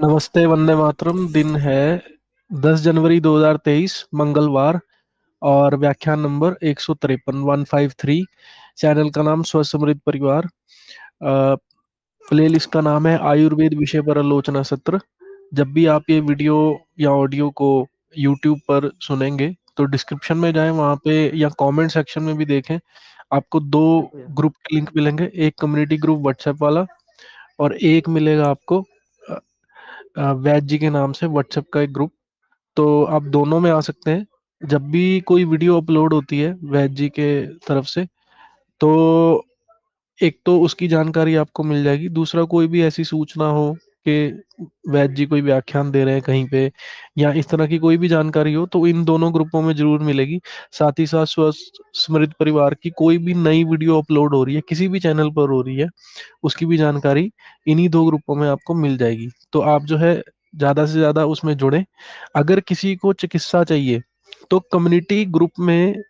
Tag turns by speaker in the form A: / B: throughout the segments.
A: नमस्ते वंदे मातरम दिन है 10 जनवरी 2023 मंगलवार और व्याख्यान नंबर एक सौ तिरपन वन फाइव थ्री चैनल का नाम स्वसमृद्ध परिवार प्ले लिस्ट का नाम है आयुर्वेद विषय पर आलोचना सत्र जब भी आप ये वीडियो या ऑडियो को यूट्यूब पर सुनेंगे तो डिस्क्रिप्शन में जाएं वहाँ पे या कमेंट सेक्शन में भी देखें आपको दो ग्रुप के लिंक मिलेंगे एक कम्युनिटी ग्रुप व्हाट्सएप वाला और एक मिलेगा आपको वैद जी के नाम से व्हाट्सएप का एक ग्रुप तो आप दोनों में आ सकते हैं जब भी कोई वीडियो अपलोड होती है वैद जी के तरफ से तो एक तो उसकी जानकारी आपको मिल जाएगी दूसरा कोई भी ऐसी सूचना हो के वैद्य जी कोई व्याख्यान दे रहे हैं कहीं पे या इस तरह की कोई भी जानकारी हो तो इन दोनों ग्रुपों में जरूर मिलेगी साथ ही साथ स्वस्थ स्मृत परिवार की कोई भी नई वीडियो अपलोड हो रही है किसी भी चैनल पर हो रही है उसकी भी जानकारी इन्हीं दो ग्रुपों में आपको मिल जाएगी तो आप जो है ज्यादा से ज्यादा उसमें जुड़े अगर किसी को चिकित्सा चाहिए तो कम्युनिटी ग्रुप में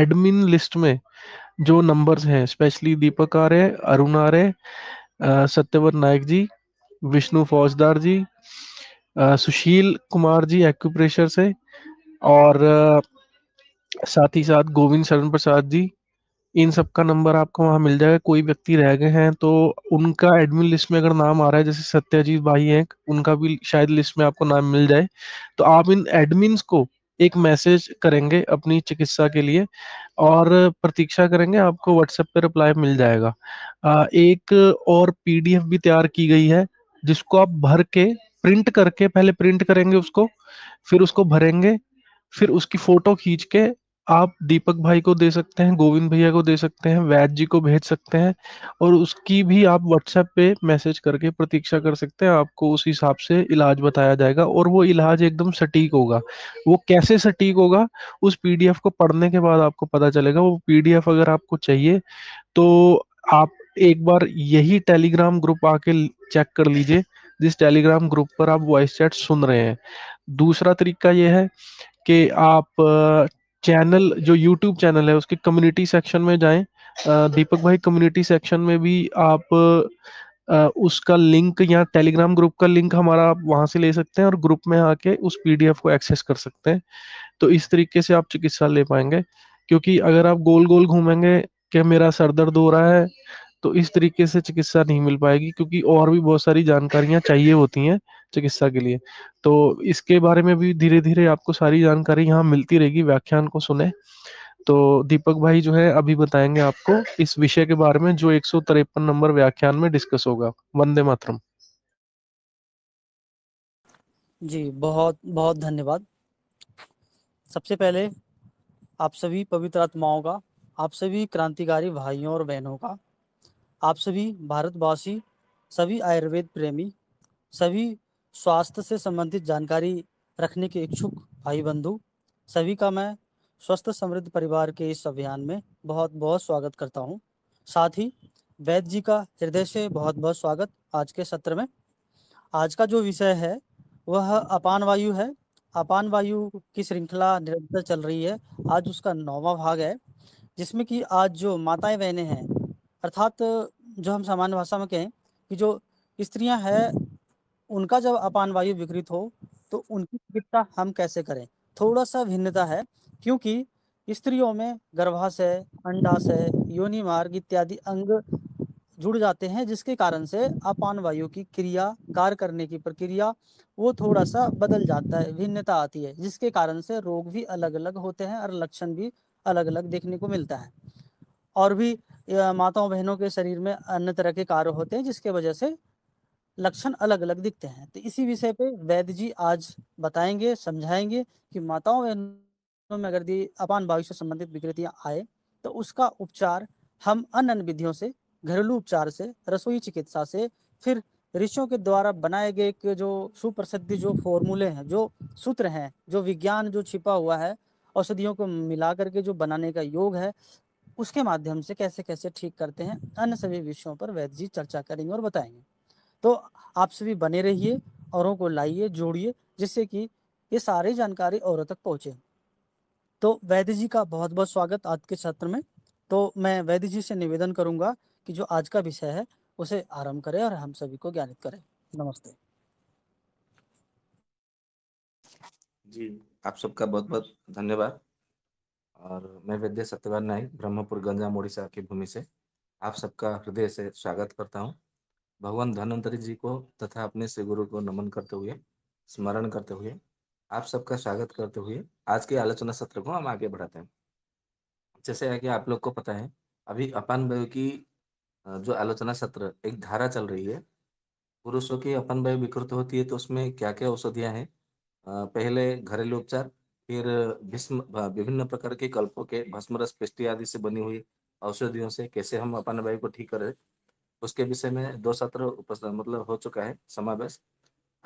A: एडमिन लिस्ट में जो नंबर्स हैं स्पेशली दीपक आर्य अरुण आर्य सत्यवर नायक जी विष्णु फौजदार जी सुशील कुमार जी एक्यूप्रेशर से और साथ ही साथ गोविंद शरण प्रसाद जी इन सब का नंबर आपको वहां मिल जाएगा कोई व्यक्ति रह गए हैं तो उनका एडमिन लिस्ट में अगर नाम आ रहा है जैसे सत्याजीत भाई हैं उनका भी शायद लिस्ट में आपको नाम मिल जाए तो आप इन एडमिन को एक मैसेज करेंगे अपनी चिकित्सा के लिए और प्रतीक्षा करेंगे आपको व्हाट्सएप पर रिप्लाई मिल जाएगा एक और पीडीएफ भी तैयार की गई है जिसको आप भर के प्रिंट करके पहले प्रिंट करेंगे उसको फिर उसको भरेंगे फिर उसकी फोटो खींच के आप दीपक भाई को दे सकते हैं गोविंद भैया को दे सकते हैं वैद जी को भेज सकते हैं और उसकी भी आप व्हाट्सएप पे मैसेज करके प्रतीक्षा कर सकते हैं आपको उस हिसाब से इलाज बताया जाएगा और वो इलाज एकदम सटीक होगा वो कैसे सटीक होगा उस पीडीएफ को पढ़ने के बाद आपको पता चलेगा वो पीडीएफ अगर आपको चाहिए तो आप एक बार यही टेलीग्राम ग्रुप आके चेक कर लीजिए जिस टेलीग्राम ग्रुप पर आप वॉइस चैट सुन रहे हैं दूसरा तरीका यह है कि आप चैनल जो यूट्यूब चैनल है उसके कम्युनिटी सेक्शन में जाएं दीपक भाई कम्युनिटी सेक्शन में भी आप उसका लिंक या टेलीग्राम ग्रुप का लिंक हमारा आप वहां से ले सकते हैं और ग्रुप में आके उस पीडीएफ को एक्सेस कर सकते हैं तो इस तरीके से आप चिकित्सा ले पाएंगे क्योंकि अगर आप गोल गोल घूमेंगे कि मेरा सर दर्द हो रहा है तो इस तरीके से चिकित्सा नहीं मिल पाएगी क्योंकि और भी बहुत सारी जानकारियां चाहिए होती हैं चिकित्सा के लिए तो इसके बारे में भी धीरे धीरे आपको सारी जानकारी यहाँ मिलती रहेगी व्याख्यान को सुने तो दीपक भाई जो है अभी बताएंगे आपको इस विषय के बारे में जो एक नंबर व्याख्यान में डिस्कस होगा वंदे मातरम
B: जी बहुत बहुत धन्यवाद सबसे पहले आप सभी पवित्र आत्माओं का आप सभी क्रांतिकारी भाइयों और बहनों का आप सभी भारतवासी सभी आयुर्वेद प्रेमी सभी स्वास्थ्य से संबंधित जानकारी रखने के इच्छुक भाई बंधु सभी का मैं स्वस्थ समृद्ध परिवार के इस अभियान में बहुत बहुत स्वागत करता हूँ साथ ही वैद्य जी का हृदय से बहुत बहुत स्वागत आज के सत्र में आज का जो विषय है वह अपान वायु है अपान वायु की श्रृंखला निरंतर चल रही है आज उसका नौवा भाग है जिसमें कि आज जो माताएं बहनें हैं अर्थात जो हम सामान्य भाषा में कहें कि जो स्त्रियां हैं उनका जब अपान वायु विकृत हो तो उनकी चिकित्सा हम कैसे करें थोड़ा सा भिन्नता है क्योंकि स्त्रियों में गर्भाशय अंडाशय योनि मार्ग इत्यादि अंग जुड़ जाते हैं जिसके कारण से अपान वायु की क्रिया कार्य करने की प्रक्रिया वो थोड़ा सा बदल जाता है भिन्नता आती है जिसके कारण से रोग भी अलग अलग होते हैं और लक्षण भी अलग अलग देखने को मिलता है और भी माताओं बहनों के शरीर में अन्य तरह के कार्य होते हैं जिसके वजह से लक्षण अलग अलग दिखते हैं तो इसी विषय पे वैद्य जी आज बताएंगे समझाएंगे कि माताओं बहनों में अगर दी अपान वायु से संबंधित विकृतियां आए तो उसका उपचार हम अन्य अन्य विधियों से घरेलू उपचार से रसोई चिकित्सा से फिर ऋषियों के द्वारा बनाए गए के जो सुप्रसिद्ध जो फॉर्मूले हैं जो सूत्र हैं जो विज्ञान जो छिपा हुआ है औषधियों को मिला करके जो बनाने का योग है उसके माध्यम से कैसे कैसे ठीक करते हैं अन्य सभी विषयों पर वैद्य जी चर्चा करेंगे और बताएंगे तो आप सभी बने रहिए औरों को लाइए जोड़िए जिससे कि ये सारी जानकारी औरों तक पहुंचे तो वैद्य जी का बहुत बहुत स्वागत आज के सत्र में तो मैं वैद्य जी से निवेदन करूंगा कि जो आज का विषय है उसे आरंभ करें और हम सभी को ज्ञानित करें नमस्ते
C: जी आप सबका बहुत बहुत धन्यवाद और मैं वैद्य सत्यवान नाइक ब्रह्मपुर गंजाम ओडिशा की भूमि से आप सबका हृदय से स्वागत करता हूँ भगवान धनवंतरी जी को तथा अपने श्री गुरु को नमन करते हुए स्मरण करते हुए आप सबका स्वागत करते हुए आज के आलोचना सत्र को हम आगे बढ़ाते हैं जैसे आगे आप लोग को पता है अभी अपान वय की जो आलोचना सत्र एक धारा चल रही है पुरुषों की अपन वय विकृत होती है तो उसमें क्या क्या औषधियाँ हैं पहले घरेलू उपचार फिर भीष्म विभिन्न प्रकार के कल्पों के भस्मरस पृष्टि आदि से बनी हुई औषधियों से कैसे हम अपन वायु को ठीक करें उसके विषय में दो सत्र मतलब हो चुका है समावेश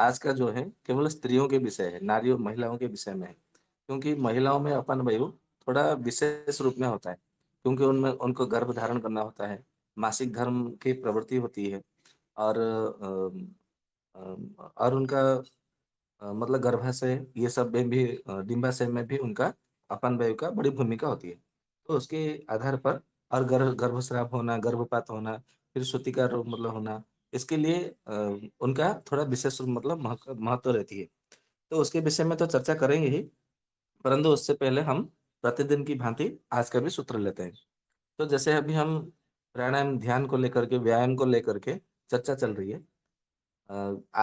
C: आज का जो है केवल स्त्रियों के विषय है नारियों महिलाओं के विषय में है क्योंकि महिलाओं में अपन वायु थोड़ा विशेष रूप में होता है क्योंकि उनमें उनको गर्भ धारण करना होता है मासिक धर्म की प्रवृत्ति होती है और और उनका मतलब गर्भाशय ये सब में भी डिम्बाशय में भी उनका अपन वायु का बड़ी भूमिका होती है तो उसके आधार पर और गर्भ गर्भस्राव होना गर्भपात होना फिर श्रुतिका रोग मतलब होना इसके लिए उनका थोड़ा विशेष मतलब महत्व रहती है तो उसके विषय में तो चर्चा करेंगे ही परंतु उससे पहले हम प्रतिदिन की भांति आज का भी सूत्र लेते हैं तो जैसे अभी हम प्राणायाम ध्यान को लेकर के व्यायाम को लेकर के चर्चा चल रही है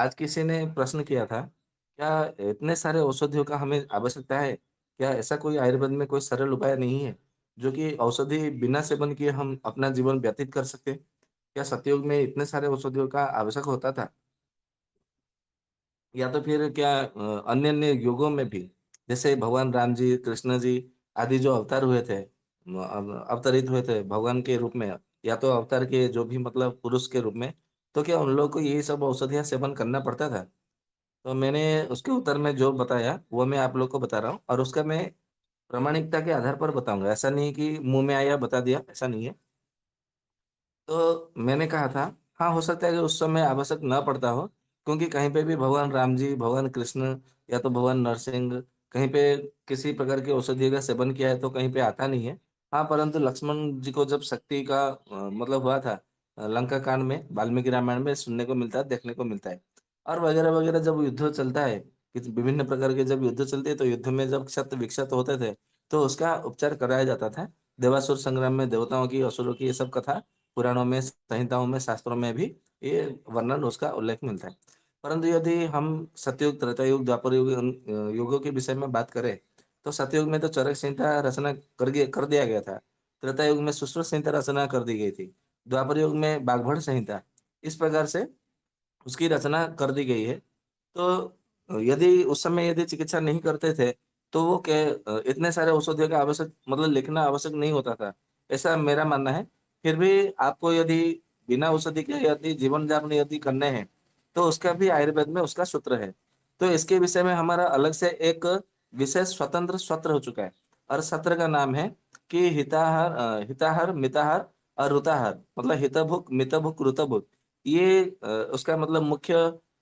C: आज किसी ने प्रश्न किया था क्या इतने सारे औषधियों का हमें आवश्यकता है क्या ऐसा कोई आयुर्वेद में कोई सरल उपाय नहीं है जो कि औषधि बिना सेवन किए हम अपना जीवन व्यतीत कर सकते क्या सतयुग में इतने सारे औषधियों का आवश्यक होता था या तो फिर क्या अन्य अन्य युगों में भी जैसे भगवान राम जी कृष्ण जी आदि जो अवतार हुए थे अवतरित हुए थे भगवान के रूप में या तो अवतार के जो भी मतलब पुरुष के रूप में तो क्या उन लोगों को यही सब औषधियां सेवन करना पड़ता था तो मैंने उसके उत्तर में जो बताया वो मैं आप लोग को बता रहा हूँ और उसका मैं प्रामाणिकता के आधार पर बताऊंगा ऐसा नहीं कि मुंह में आया बता दिया ऐसा नहीं है तो मैंने कहा था हाँ हो सकता है कि उस समय आवश्यक न पड़ता हो क्योंकि कहीं पे भी भगवान राम जी भगवान कृष्ण या तो भगवान नरसिंह कहीं पे किसी प्रकार की औषधि का सेवन किया है तो कहीं पे आता नहीं है हाँ परंतु लक्ष्मण जी को जब शक्ति का मतलब हुआ था लंका कांड में वाल्मीकि रामायण में सुनने को मिलता है देखने को मिलता है और वगैरह वगैरह जब युद्ध चलता है विभिन्न प्रकार के जब युद्ध चलते तो युद्ध में जब क्षत विक्षत होते थे तो उसका उपचार कराया जाता था देवासुर संग्राम में देवताओं की असुरों की ये सब कथा पुराणों में संहिताओं में शास्त्रों में भी ये वर्णन उसका उल्लेख मिलता है परंतु यदि हम सत्युग त्रेतायुग द्वापर युग युगों के विषय में बात करें तो सत्ययुग में तो चरक संहिता रचना कर कर दिया गया था त्रेतायुग में सुश्रुत संहिता रचना कर दी गई थी द्वापर युग में बाघभ संहिता इस प्रकार से उसकी रचना कर दी गई है तो यदि उस समय यदि चिकित्सा नहीं करते थे तो वो के इतने सारे औषधियों का आवश्यक मतलब लिखना आवश्यक नहीं होता था ऐसा मेरा मानना है फिर भी आपको यदि बिना औषधि के यदि जीवन जापन यदि करने हैं तो उसका भी आयुर्वेद में उसका सूत्र है तो इसके विषय में हमारा अलग से एक विशेष स्वतंत्र सत्र हो चुका है और सत्र का नाम है कि हिताहर हिताहर मिताहर और रुताहर मतलब हितभुक मितभुक रुतभुक ये उसका मतलब मुख्य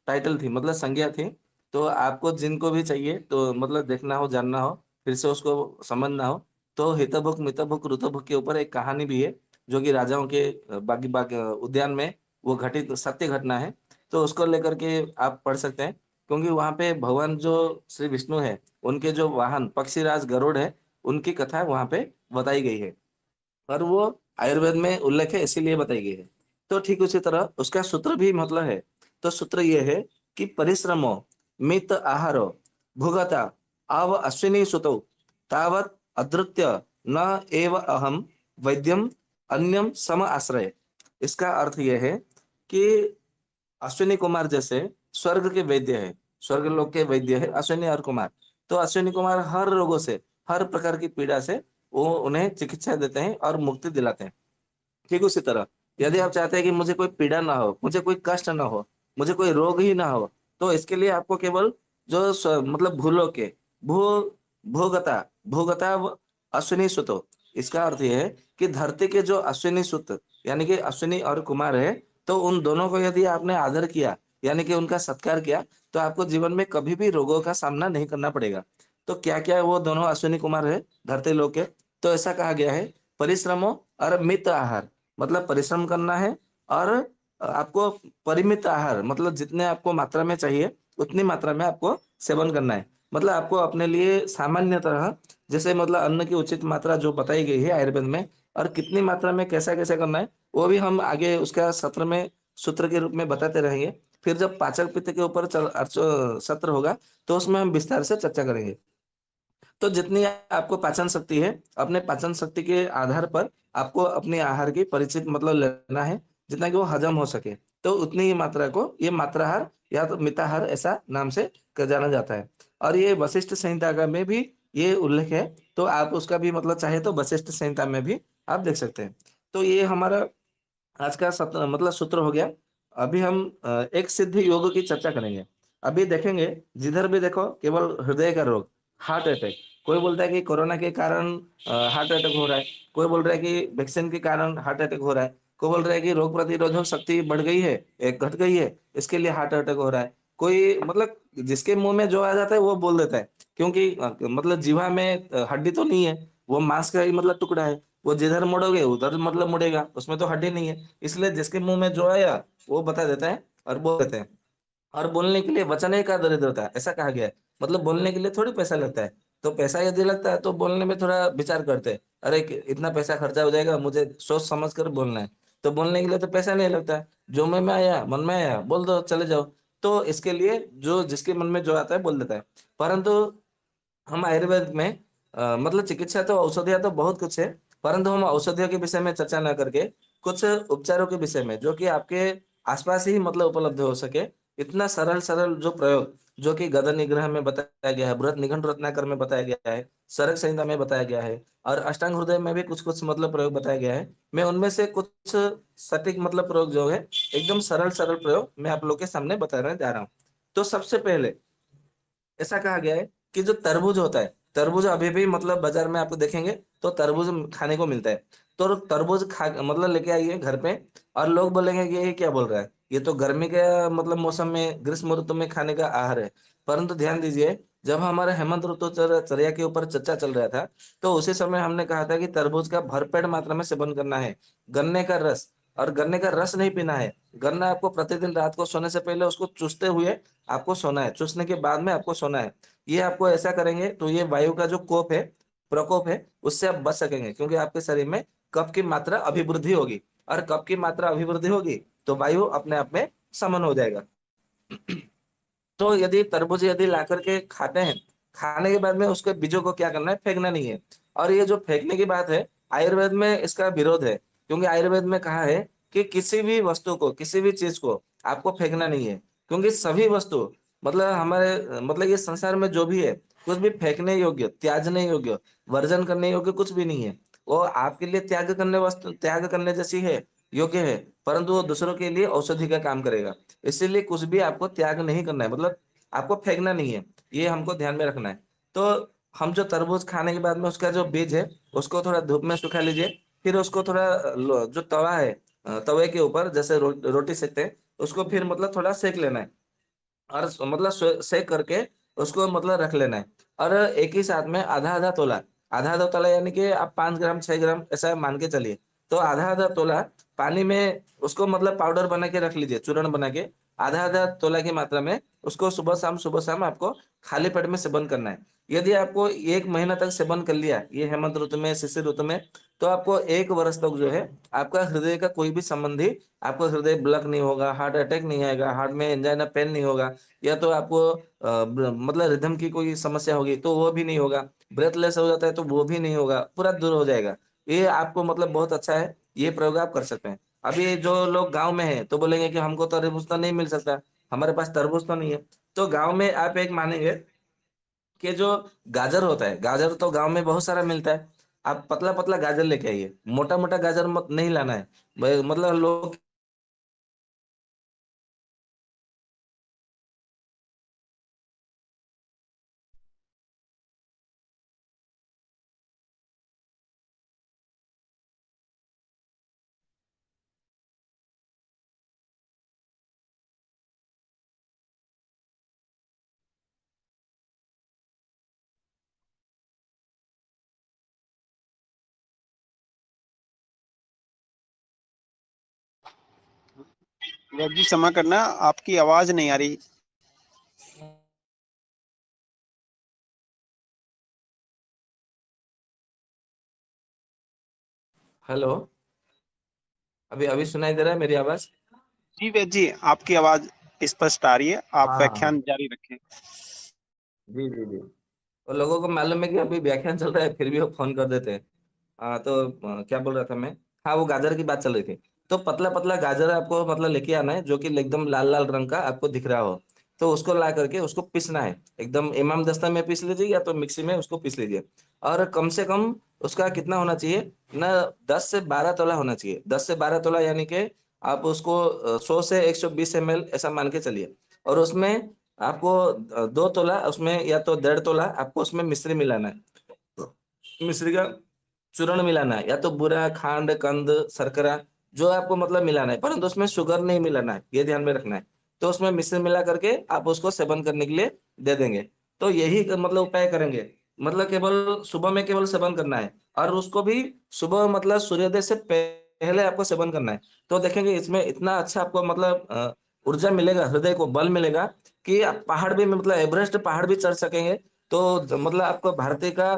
C: टाइटल थी मतलब संज्ञा थी तो आपको जिनको भी चाहिए तो मतलब देखना हो जानना हो फिर से उसको समझना हो तो हितभुक मितभुक ऋतभुक के ऊपर एक कहानी भी है जो कि राजाओं के बागी बाग उद्यान में वो घटित सत्य घटना है तो उसको लेकर के आप पढ़ सकते हैं क्योंकि वहाँ पे भगवान जो श्री विष्णु है उनके जो वाहन पक्षीराज गरुड़ है उनकी कथा वहाँ पे बताई गई है और वो आयुर्वेद में उल्लेख है इसीलिए बताई गई है तो ठीक उसी तरह उसका सूत्र भी मतलब है तो सूत्र यह है कि परिश्रम मित आहार भुगता आव अश्विनी सुतौ तावत अद्रुत्य न एव अहम वैद्यम अन्यम सम आश्रय इसका अर्थ यह है कि अश्विनी कुमार जैसे स्वर्ग के वैद्य है स्वर्ग लोग के वैद्य है अश्विनी और कुमार तो अश्विनी कुमार हर रोगों से हर प्रकार की पीड़ा से वो उन्हें चिकित्सा देते हैं और मुक्ति दिलाते हैं ठीक उसी तरह यदि आप चाहते हैं कि मुझे कोई पीड़ा ना हो मुझे कोई कष्ट ना हो मुझे कोई रोग ही ना हो तो इसके लिए आपको केवल जो मतलब भूलो के भू भोगता भोगता अश्विनी सुतो इसका अर्थ यह है कि धरती के जो अश्विनी सुत यानी कि अश्विनी और कुमार है तो उन दोनों को यदि आपने आदर किया यानी कि उनका सत्कार किया तो आपको जीवन में कभी भी रोगों का सामना नहीं करना पड़ेगा तो क्या क्या वो दोनों अश्विनी कुमार है धरती लोग के तो ऐसा कहा गया है परिश्रमों और मित आहार मतलब परिश्रम करना है और आपको परिमित आहार मतलब जितने आपको मात्रा में चाहिए उतनी मात्रा में आपको सेवन करना है मतलब आपको अपने लिए सामान्य तरह जैसे मतलब अन्न की उचित मात्रा जो बताई गई है आयुर्वेद में और कितनी मात्रा में कैसा कैसा करना है वो भी हम आगे उसका सत्र में सूत्र के रूप में बताते रहेंगे फिर जब पाचक पित्त के ऊपर सत्र होगा तो उसमें हम विस्तार से चर्चा करेंगे तो जितनी आपको पाचन शक्ति है अपने पाचन शक्ति के आधार पर आपको अपने आहार की परिचित मतलब लेना है जितना कि वो हजम हो सके तो उतनी ही मात्रा को ये मात्राहार या तो मिताहार ऐसा नाम से जाना जाता है और ये वशिष्ठ संहिता का में भी ये उल्लेख है तो आप उसका भी मतलब चाहे तो वशिष्ठ संहिता में भी आप देख सकते हैं तो ये हमारा आज का सत्र मतलब सूत्र हो गया अभी हम एक सिद्ध योग की चर्चा करेंगे अभी देखेंगे जिधर भी देखो केवल हृदय का रोग हार्ट अटैक कोई बोलता है कि कोरोना के कारण हार्ट अटैक हो रहा है कोई बोल रहा है कि वैक्सीन के कारण हार्ट अटैक हो रहा है कोई बोल रहा है कि रोग प्रतिरोधक शक्ति बढ़ गई है एक घट गई है इसके लिए हार्ट अटैक हो रहा है कोई मतलब जिसके मुंह में जो आ जाता है वो बोल देता है क्योंकि मतलब जीवा में हड्डी तो नहीं है वो मांस का ही मतलब टुकड़ा है वो जिधर मुड़ोगे उधर मतलब मुड़ेगा उसमें तो हड्डी नहीं है इसलिए जिसके मुंह में जो आया वो बता देता है और बोल देते हैं और बोलने के लिए वचन का दरिद्र होता है ऐसा कहा गया है मतलब बोलने के लिए थोड़ी पैसा लगता है तो पैसा यदि लगता है तो बोलने में थोड़ा विचार करते हैं अरे इतना पैसा खर्चा हो जाएगा मुझे सोच समझ कर बोलना है तो बोलने के लिए तो पैसा नहीं लगता जो मन में आया मन में आया बोल दो चले जाओ तो इसके लिए जो जिसके मन में जो आता है बोल देता है परंतु हम आयुर्वेद में आ, मतलब चिकित्सा तो औषधिया तो बहुत कुछ है परंतु हम औषधियों के विषय में चर्चा न करके कुछ उपचारों के विषय में जो कि आपके आसपास ही मतलब उपलब्ध हो सके इतना सरल सरल जो प्रयोग जो कि गदर निग्रह में बताया गया है बृहत निघंट रत्नाकर में बताया गया है सरक संहिता में बताया गया है और अष्टांग हृदय में भी कुछ कुछ मतलब प्रयोग बताया गया है मैं उनमें से कुछ सटीक मतलब प्रयोग जो है एकदम सरल सरल प्रयोग मैं आप लोग के सामने बताने जा रहा हूँ तो सबसे पहले ऐसा कहा गया है कि जो तरबूज होता है तरबूज अभी भी मतलब बाजार में आपको देखेंगे तो तरबूज खाने को मिलता है तो तरबूज खा मतलब लेके आइए घर पे और लोग बोलेंगे कि ये क्या बोल रहा है ये तो गर्मी के मतलब मौसम में ग्रीष्म ऋतु में खाने का आहार है परंतु ध्यान हाँ। दीजिए जब हमारे हेमंत ऋतु चर्या के ऊपर चर्चा चल रहा था तो उसी समय हमने कहा था कि तरबूज का भरपेट मात्रा में सेवन करना है गन्ने का रस और गन्ने का रस नहीं पीना है गन्ना आपको प्रतिदिन रात को सोने से पहले उसको चूसते हुए आपको सोना है चूसने के बाद में आपको सोना है ये आपको ऐसा करेंगे तो ये वायु का जो कोप है प्रकोप है उससे आप बच सकेंगे क्योंकि आपके शरीर में कफ की मात्रा अभिवृद्धि होगी और कफ की मात्रा अभिवृद्धि होगी तो वायु अपने आप में समन हो जाएगा तो यदि तरबूज यदि ला करके खाते हैं खाने के बाद में उसके बीजों को क्या करना है फेंकना नहीं है और ये जो फेंकने की बात है आयुर्वेद में इसका विरोध है क्योंकि आयुर्वेद में कहा है कि किसी भी वस्तु को किसी भी चीज को आपको फेंकना नहीं है क्योंकि सभी वस्तु मतलब हमारे मतलब ये संसार में जो भी है कुछ भी फेंकने योग्य त्याजने योग्य वर्जन करने योग्य कुछ भी नहीं है वो आपके लिए त्याग करने वस्तु त्याग करने जैसी है योग्य है परंतु वो दूसरों के लिए औषधि का काम करेगा इसीलिए कुछ भी आपको त्याग नहीं करना है मतलब आपको फेंकना नहीं है ये हमको ध्यान में रखना है तो हम जो तरबूज खाने के बाद में उसका जो बीज है उसको थोड़ा धूप में सुखा लीजिए फिर उसको थोड़ा जो तवा है तवे के ऊपर जैसे रो, रोटी सेकते हैं उसको फिर मतलब थोड़ा सेक लेना है और मतलब सेक करके उसको मतलब रख लेना है और एक ही साथ में आधा आधा तोला आधा आधा तोला यानी कि आप पांच ग्राम छह ग्राम ऐसा मान के चलिए तो आधा आधा तोला पानी में उसको मतलब पाउडर बना के रख लीजिए चूर्ण बना के आधा आधा तोला की मात्रा में उसको सुबह शाम सुबह शाम आपको खाली पेट में सेवन करना है यदि आपको एक महीना तक सेवन कर लिया ये हेमंत ऋतु में शिशिर ऋतु में तो आपको एक वर्ष तक जो है आपका हृदय का कोई भी संबंधी आपको हृदय ब्लॉक नहीं होगा हार्ट अटैक नहीं आएगा हार्ट में एंजाइना पेन नहीं होगा या तो आपको आ, मतलब रिधम की कोई समस्या होगी तो वो भी नहीं होगा ब्रेथलेस हो जाता है तो वो भी नहीं होगा पूरा दूर हो जाएगा ये आपको मतलब बहुत अच्छा है ये प्रयोग आप कर सकते हैं अभी जो लोग गांव में है तो बोलेंगे कि हमको तरबूज तो नहीं मिल सकता हमारे पास तरबूज तो नहीं है तो गांव में आप एक मानेंगे कि जो गाजर होता है गाजर तो गांव में बहुत सारा मिलता है आप पतला पतला गाजर लेके आइए मोटा मोटा गाजर मत नहीं लाना है मतलब लोग
B: जी क्षमा करना आपकी आवाज नहीं आ रही
C: हेलो अभी अभी सुनाई दे रहा है मेरी आवाज जी वैद जी आपकी आवाज स्पष्ट आ रही है आप हाँ, हाँ। व्याख्यान जारी रखें
D: जी जी जी
C: और लोगों को मालूम है कि अभी व्याख्यान चल रहा है फिर भी वो फोन कर देते हैं हाँ, तो क्या बोल रहा था मैं हाँ वो गाजर की बात चल रही थी तो पतला पतला गाजर आपको मतलब लेके आना है जो कि एकदम लाल लाल रंग का आपको दिख रहा हो तो उसको ला करके उसको पीसना है एकदम इमाम दस्ता में पीस लीजिए या तो मिक्सी में उसको पीस लीजिए और कम से कम उसका कितना होना चाहिए ना दस से बारह तोला होना चाहिए दस से बारह तोला यानी कि आप उसको सौ से एक सौ बीस एम ऐसा मान के चलिए और उसमें आपको दो तोला उसमें या तो डेढ़ तोला आपको उसमें मिश्री मिलाना है मिश्री का चूर्ण मिलाना है या तो बुरा खांड कंद शर्करा जो आपको मतलब मिलाना है परंतु उसमें शुगर नहीं मिलाना है ये ध्यान में रखना है तो उसमें मिश्र मिला करके आप उसको सेवन करने के लिए दे देंगे तो यही मतलब उपाय करेंगे मतलब केवल सुबह में केवल सेवन करना है और उसको भी सुबह मतलब सूर्योदय से पहले आपको सेवन करना है तो देखेंगे इसमें इतना अच्छा आपको मतलब ऊर्जा मिलेगा हृदय को बल मिलेगा कि आप पहाड़ भी मतलब एवरेस्ट पहाड़ भी चढ़ सकेंगे तो मतलब आपको भारतीय का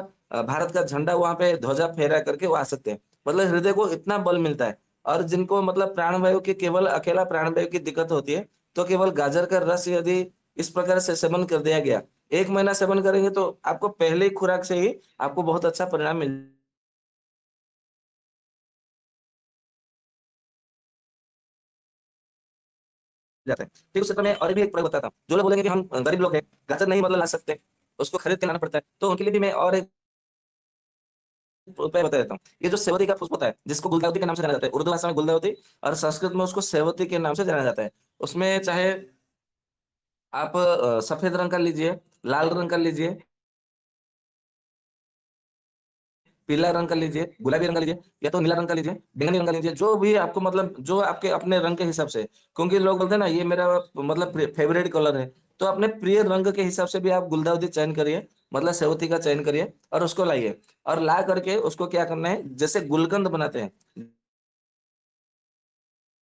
C: भारत का झंडा वहां पे ध्वजा फहरा करके वो आ सकते हैं मतलब हृदय को इतना बल मिलता है और जिनको मतलब प्राणवायु के केवल अकेला प्राणवायु की दिक्कत होती है तो केवल गाजर का रस यदि इस प्रकार से सेवन कर दिया गया एक महीना सेवन करेंगे तो आपको पहले खुराक से ही आपको बहुत
B: अच्छा परिणाम मिल जाते है ठीक उस मैं और भी एक प्रयोग बताता हूँ जो लोग
C: बोलेंगे कि हम गरीब लोग हैं गाजर नहीं मतलब ला सकते उसको खरीद के लाना पड़ता है तो उनके लिए भी मैं और एक बता देता हूँ ये जो सेवती का पुष्प होता है जिसको गुलदावती के नाम से जाना जाता है उर्दू भाषा में गुलदावती और संस्कृत में उसको सेवती के नाम से जाना जाता है उसमें चाहे आप सफेद रंग का लीजिए लाल रंग का लीजिए पीला रंग का लीजिए गुलाबी रंग का लीजिए या तो नीला रंग का लीजिए बैंगनी रंग का लीजिए जो भी आपको मतलब जो आपके अपने रंग के हिसाब से क्योंकि लोग बोलते हैं ना ये मेरा मतलब फेवरेट कलर है तो अपने प्रिय रंग के हिसाब से भी आप गुलदावती चयन करिए मतलब सेवती का चयन करिए और उसको लाइए और ला करके उसको क्या करना है जैसे गुलकंद बनाते हैं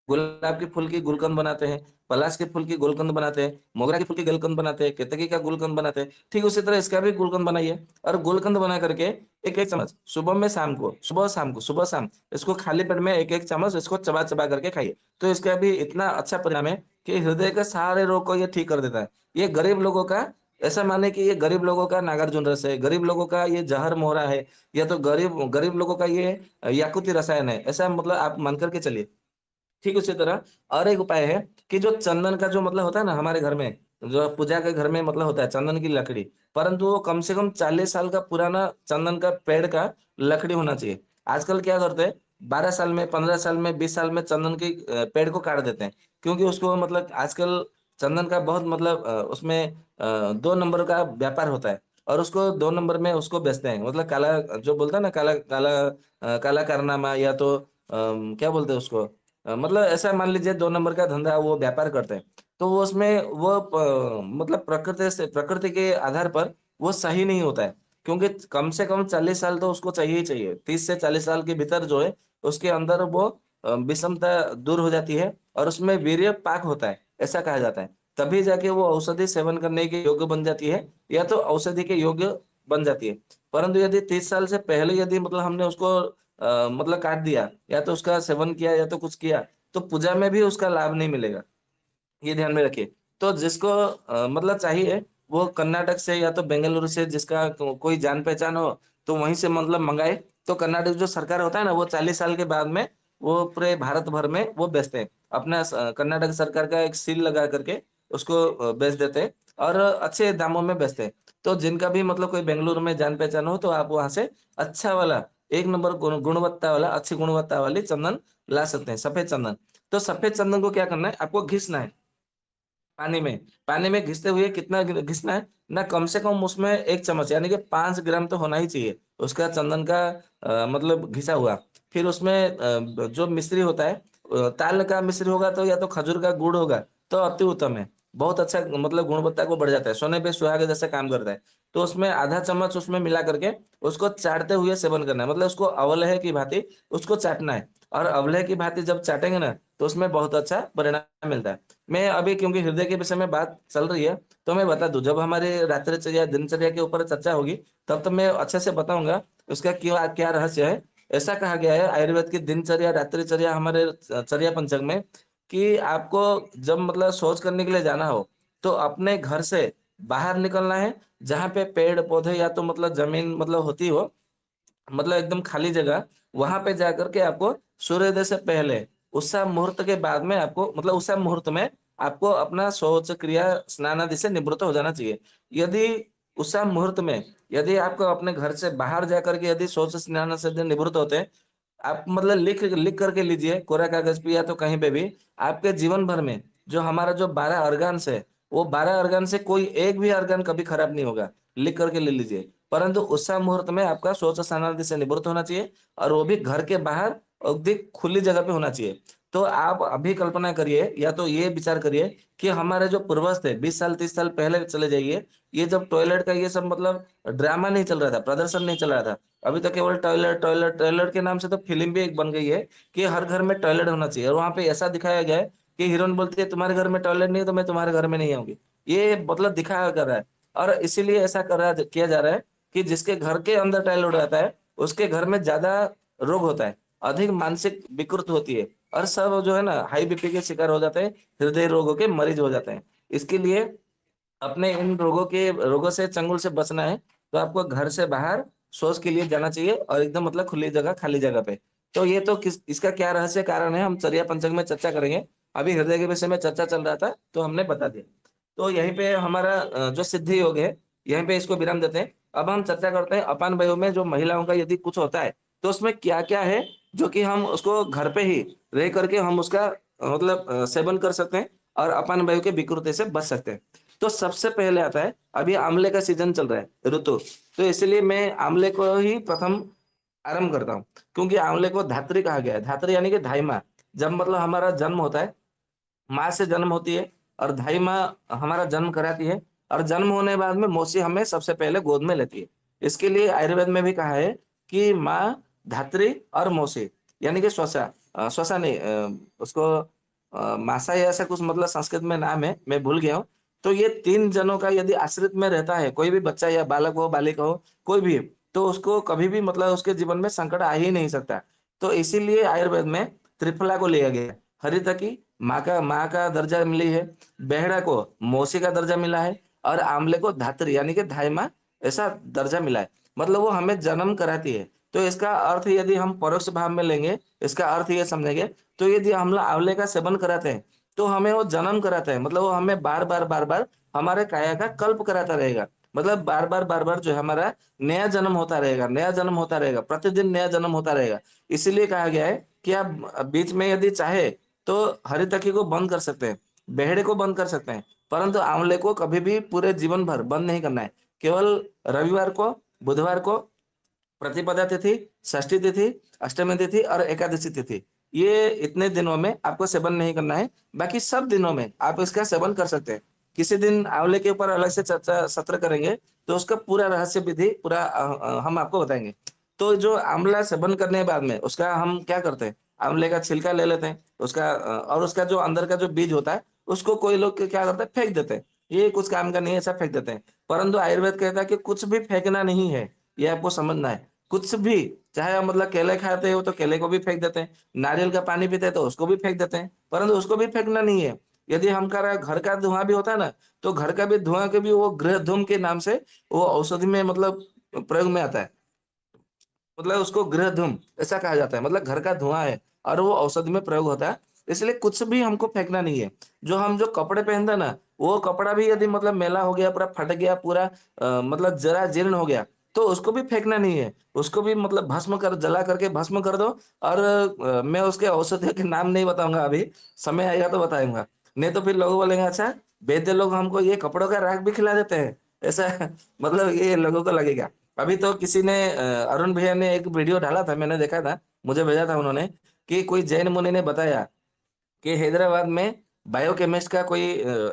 C: गुलाब के फूल की गुलकंद बनाते हैं पलाश के फूल की गुलकंद बनाते हैं मोगरा के फूल की गुलकंद बनाते हैं केतकी का गुलकंद बनाते हैं ठीक उसी तरह इसका भी गुलकंद बनाइए और गुलकंद बना करके एक एक चम्मच सुबह में शाम को सुबह शाम को सुबह शाम इसको खाली पेट में एक एक चम्मच इसको चबा चबा करके खाइए तो इसका भी इतना अच्छा परिणाम है कि हृदय के सारे रोग को ये ठीक कर देता है ये गरीब लोगों का ऐसा माने कि ये गरीब लोगों का नागार्जुन रस है गरीब लोगों का ये जहर मोहरा है या तो गरीब गरीब लोगों का ये याकुति रसायन है ऐसा मतलब आप मान करके चलिए ठीक उसी तरह और एक उपाय है कि जो चंदन का जो मतलब होता है ना हमारे घर में जो पूजा के घर में मतलब होता है चंदन की लकड़ी परंतु वो कम से कम चालीस साल का पुराना चंदन का पेड़ का लकड़ी होना चाहिए आजकल क्या करते हैं बारह साल में पंद्रह साल में बीस साल में चंदन के पेड़ को काट देते हैं क्योंकि उसको मतलब आजकल चंदन का बहुत मतलब उसमें दो नंबर का व्यापार होता है और उसको दो नंबर में उसको बेचते हैं मतलब काला जो बोलता है ना काला काला काला कारनामा या तो क्या बोलते हैं उसको मतलब ऐसा मान लीजिए दो नंबर का धंधा वो व्यापार करते हैं तो वो उसमें वो मतलब प्रकृति से प्रकृति के आधार पर वो सही नहीं होता है क्योंकि कम से कम चालीस साल तो उसको चाहिए ही चाहिए तीस से चालीस साल के भीतर जो है उसके अंदर वो विषमता दूर हो जाती है और उसमें वीर्य पाक होता है ऐसा कहा जाता है तभी जाके वो औषधि सेवन करने के योग्य बन जाती है या तो औषधि के योग्य बन जाती है परंतु यदि तीस साल से पहले यदि मतलब हमने उसको आ, मतलब काट दिया या तो उसका सेवन किया या तो कुछ किया तो पूजा में भी उसका लाभ नहीं मिलेगा ये ध्यान में रखिए तो जिसको आ, मतलब चाहिए वो कर्नाटक से या तो बेंगलुरु से जिसका कोई जान पहचान हो तो वहीं से मतलब मंगाए तो कर्नाटक जो सरकार होता है ना वो चालीस साल के बाद में वो पूरे भारत भर में वो बेचते हैं अपना कर्नाटक सरकार का एक सील लगा करके उसको बेच देते हैं और अच्छे दामों में बेचते हैं तो जिनका भी मतलब कोई बेंगलुरु में जान पहचान हो तो आप वहां से अच्छा वाला एक नंबर गुणवत्ता वाला अच्छी गुणवत्ता वाली चंदन ला सकते हैं सफेद चंदन तो सफेद चंदन को क्या करना है आपको घिसना है पानी में पानी में घिसते हुए कितना घिसना है ना कम से कम उसमें एक चम्मच यानी कि पांच ग्राम तो होना ही चाहिए उसका चंदन का आ, मतलब घिसा हुआ फिर उसमें आ, जो मिश्री होता है ताल का मिश्र होगा तो या तो खजूर का गुड़ होगा तो अति उत्तम है बहुत अच्छा मतलब गुणवत्ता को बढ़ जाता है सोने पे सुहाग जैसे काम करता है तो उसमें आधा चम्मच उसमें मिला करके उसको चाटते हुए सेवन करना है मतलब उसको अवलह की भांति उसको चाटना है और अवलह की भांति जब चाटेंगे ना तो उसमें बहुत अच्छा परिणाम मिलता है मैं अभी क्योंकि हृदय के विषय में बात चल रही है तो मैं बता दू जब हमारी रात्रिचर्या दिनचर्या के ऊपर चर्चा होगी तब तो मैं अच्छे से बताऊंगा उसका क्यों क्या रहस्य है ऐसा कहा गया है आयुर्वेद की दिनचर्या रात्रिचर्या हमारे चर्या पंचक में कि आपको जब मतलब शौच करने के लिए जाना हो तो अपने घर से बाहर निकलना है जहाँ पे पेड़ पौधे या तो मतलब जमीन मतलब होती हो मतलब एकदम खाली जगह वहां पे जाकर के आपको सूर्योदय से पहले उस मुहूर्त के बाद में आपको मतलब उस मुहूर्त में आपको अपना शौच क्रिया स्नान आदि से निवृत्त हो जाना चाहिए यदि उस मुहूर्त में यदि आपको अपने घर से बाहर जाकर के यदि शौच स्नान से निवृत्त होते आप मतलब लिख लिख करके लीजिए कोरा कागज पे या तो कहीं पे भी आपके जीवन भर में जो हमारा जो बारह अर्गान है वो बारह अर्गान से कोई एक भी अर्गान कभी खराब नहीं होगा लिख करके ले लीजिए परंतु उस मुहूर्त में आपका शौच स्नान से निवृत्त होना चाहिए और वो भी घर के बाहर खुली जगह पे होना चाहिए तो आप अभी कल्पना करिए या तो ये विचार करिए कि हमारे जो पूर्वज थे बीस साल तीस साल पहले चले जाइए ये जब टॉयलेट का ये सब मतलब ड्रामा नहीं चल रहा था प्रदर्शन नहीं चल रहा था अभी तो केवल टॉयलेट टॉयलेट टॉयलेट के नाम से तो फिल्म भी एक बन गई है कि हर घर में टॉयलेट होना चाहिए और वहां पे ऐसा दिखाया गया है कि हीरोइन बोलती है तुम्हारे घर में टॉयलेट नहीं है तो मैं तुम्हारे घर में नहीं आऊंगी ये मतलब दिखाया कर रहा है और इसीलिए ऐसा कर रहा किया जा रहा है कि जिसके घर के अंदर टॉयलेट रहता है उसके घर में ज्यादा रोग होता है अधिक मानसिक विकृत होती है और सब जो है ना हाई बीपी के शिकार हो जाते हैं हृदय रोगों के मरीज हो जाते हैं इसके लिए अपने इन रोगों के रोगों से चंगुल से बचना है तो आपको घर से बाहर शौच के लिए जाना चाहिए और एकदम मतलब खुली जगह खाली जगह पे तो ये तो किस इसका क्या रहस्य कारण है हम चर्या पंचक में चर्चा करेंगे अभी हृदय के विषय में चर्चा चल रहा था तो हमने बता दिया तो यहीं पे हमारा जो सिद्धि योग है यहीं पे इसको विराम देते हैं अब हम चर्चा करते हैं अपान वयो में जो महिलाओं का यदि कुछ होता है तो उसमें क्या क्या है जो कि हम उसको घर पे ही रह करके हम उसका मतलब सेवन कर सकते हैं और अपान वायु के विकृति से बच सकते हैं तो सबसे पहले आता है अभी आमले का सीजन चल रहा है ऋतु तो इसलिए मैं आमले को ही प्रथम आरंभ करता हूँ क्योंकि आमले को धात्री कहा गया है धात्री यानी कि धाई माँ जब मतलब हमारा जन्म होता है माँ से जन्म होती है और धाई माँ हमारा जन्म कराती है और जन्म होने बाद में मौसी हमें सबसे पहले गोद में लेती है इसके लिए आयुर्वेद में भी कहा है कि माँ धात्री और मौसी यानी कि स्वसा श्वसन नहीं उसको मासा ऐसा कुछ मतलब संस्कृत में नाम है मैं भूल गया हूँ तो ये तीन जनों का यदि आश्रित में रहता है कोई भी बच्चा या बालक हो बालिका हो कोई भी तो उसको कभी भी मतलब उसके जीवन में संकट आ ही नहीं सकता तो इसीलिए आयुर्वेद में त्रिफला को लिया गया हरित की माँ का माँ का दर्जा मिली है बेहड़ा को मौसी का दर्जा मिला है और आमले को धात्र यानी कि धाईमा ऐसा दर्जा मिला है मतलब वो हमें जन्म कराती है तो इसका अर्थ यदि हम परोक्ष भाव में लेंगे इसका अर्थ ये समझेंगे तो यदि हम लोग आंवले का सेवन कराते हैं तो हमें वो जन्म कराता है मतलब वो हमें बार बार बार बार हमारे काया का कल्प कराता रहेगा मतलब बार बार बार बार जो हमारा नया जन्म होता रहेगा नया जन्म होता रहेगा प्रतिदिन नया जन्म होता रहेगा इसीलिए कहा गया है कि आप बीच में यदि चाहे तो हरी तकी को बंद कर सकते हैं बेहड़े को बंद कर सकते हैं परंतु आंवले को कभी भी पूरे जीवन भर बंद नहीं करना है केवल रविवार को बुधवार को प्रतिपदा तिथि षष्ठी तिथि अष्टमी तिथि और एकादशी तिथि ये इतने दिनों में आपको सेवन नहीं करना है बाकी सब दिनों में आप इसका सेवन कर सकते हैं किसी दिन आंवले के ऊपर अलग से चर्चा सत्र करेंगे तो उसका पूरा रहस्य विधि पूरा हम आपको बताएंगे तो जो आंवला सेवन करने के बाद में उसका हम क्या करते हैं आंवले का छिलका ले लेते हैं उसका और उसका जो अंदर का जो बीज होता है उसको कोई लोग क्या करते हैं फेंक देते हैं ये कुछ काम का नहीं है ऐसा फेंक देते हैं परंतु आयुर्वेद कहता है कि कुछ भी फेंकना नहीं है ये आपको समझना है कुछ भी चाहे हम मतलब केले खाते हो तो केले को भी फेंक देते हैं नारियल का पानी पीते हैं तो उसको भी फेंक देते हैं परंतु उसको भी फेंकना नहीं है यदि हम रहे घर का धुआं भी होता है ना तो घर का भी धुआं के भी वो गृह धूम के नाम से वो औषधि में मतलब प्रयोग में आता है मतलब उसको गृह धूम ऐसा कहा जाता है मतलब घर का धुआं है और वो औषधि में प्रयोग होता है इसलिए कुछ भी हमको फेंकना नहीं है जो हम जो कपड़े पहनते ना वो कपड़ा भी यदि मतलब मेला हो गया पूरा फट गया पूरा मतलब जरा जीर्ण हो गया तो उसको भी फेंकना नहीं है उसको भी मतलब भस्म कर जला करके भस्म कर दो और मैं उसके औषधियों के नाम नहीं बताऊंगा अभी समय आएगा तो बताऊंगा नहीं तो फिर लोग बोलेंगे अच्छा वैद्य लोग हमको ये कपड़ों का राग भी खिला देते हैं ऐसा मतलब ये लोगों को लगेगा अभी तो किसी ने अरुण भैया ने एक वीडियो डाला था मैंने देखा था मुझे भेजा था उन्होंने कि कोई जैन मुनि ने बताया कि हैदराबाद में बायोकेमिस्ट का कोई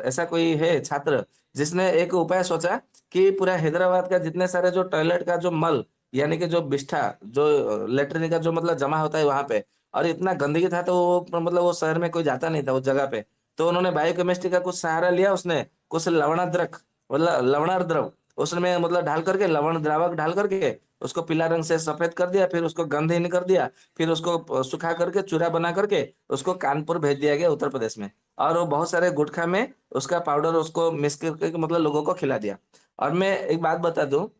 C: ऐसा कोई है छात्र जिसने एक उपाय सोचा कि पूरा हैदराबाद का जितने सारे जो टॉयलेट का जो मल यानी कि जो बिस्ठा जो लेटरिन का जो मतलब जमा होता है वहां पे और इतना गंदगी था तो वो मतलब वो शहर में कोई जाता नहीं था उस जगह पे तो उन्होंने बायोकेमिस्ट्री का कुछ सहारा लिया उसने कुछ लवणाद्रक मतलब लवणार द्रव उसमें मतलब ढाल करके लवण द्रावक ढाल करके उसको पीला रंग से सफेद कर दिया फिर उसको गंधहीन कर दिया फिर उसको सुखा करके चूरा बना करके उसको कानपुर भेज दिया गया उत्तर प्रदेश में और वो बहुत सारे गुटखा में उसका पाउडर उसको मिक्स करके मतलब लोगों को खिला दिया और मैं एक बात बता दू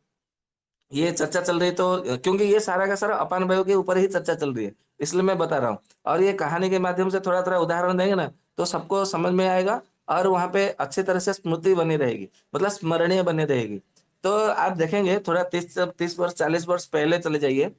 C: ये चर्चा चल रही तो क्योंकि ये सारा का सारा अपान भयो के ऊपर ही चर्चा चल रही है इसलिए मैं बता रहा हूँ और ये कहानी के माध्यम से थोड़ा थोड़ा उदाहरण देंगे ना तो सबको समझ में आएगा और वहाँ पे अच्छे तरह से स्मृति बनी रहेगी मतलब स्मरणीय बनी रहेगी तो आप देखेंगे थोड़ा तीस तीस वर्ष चालीस वर्ष पहले चले जाइए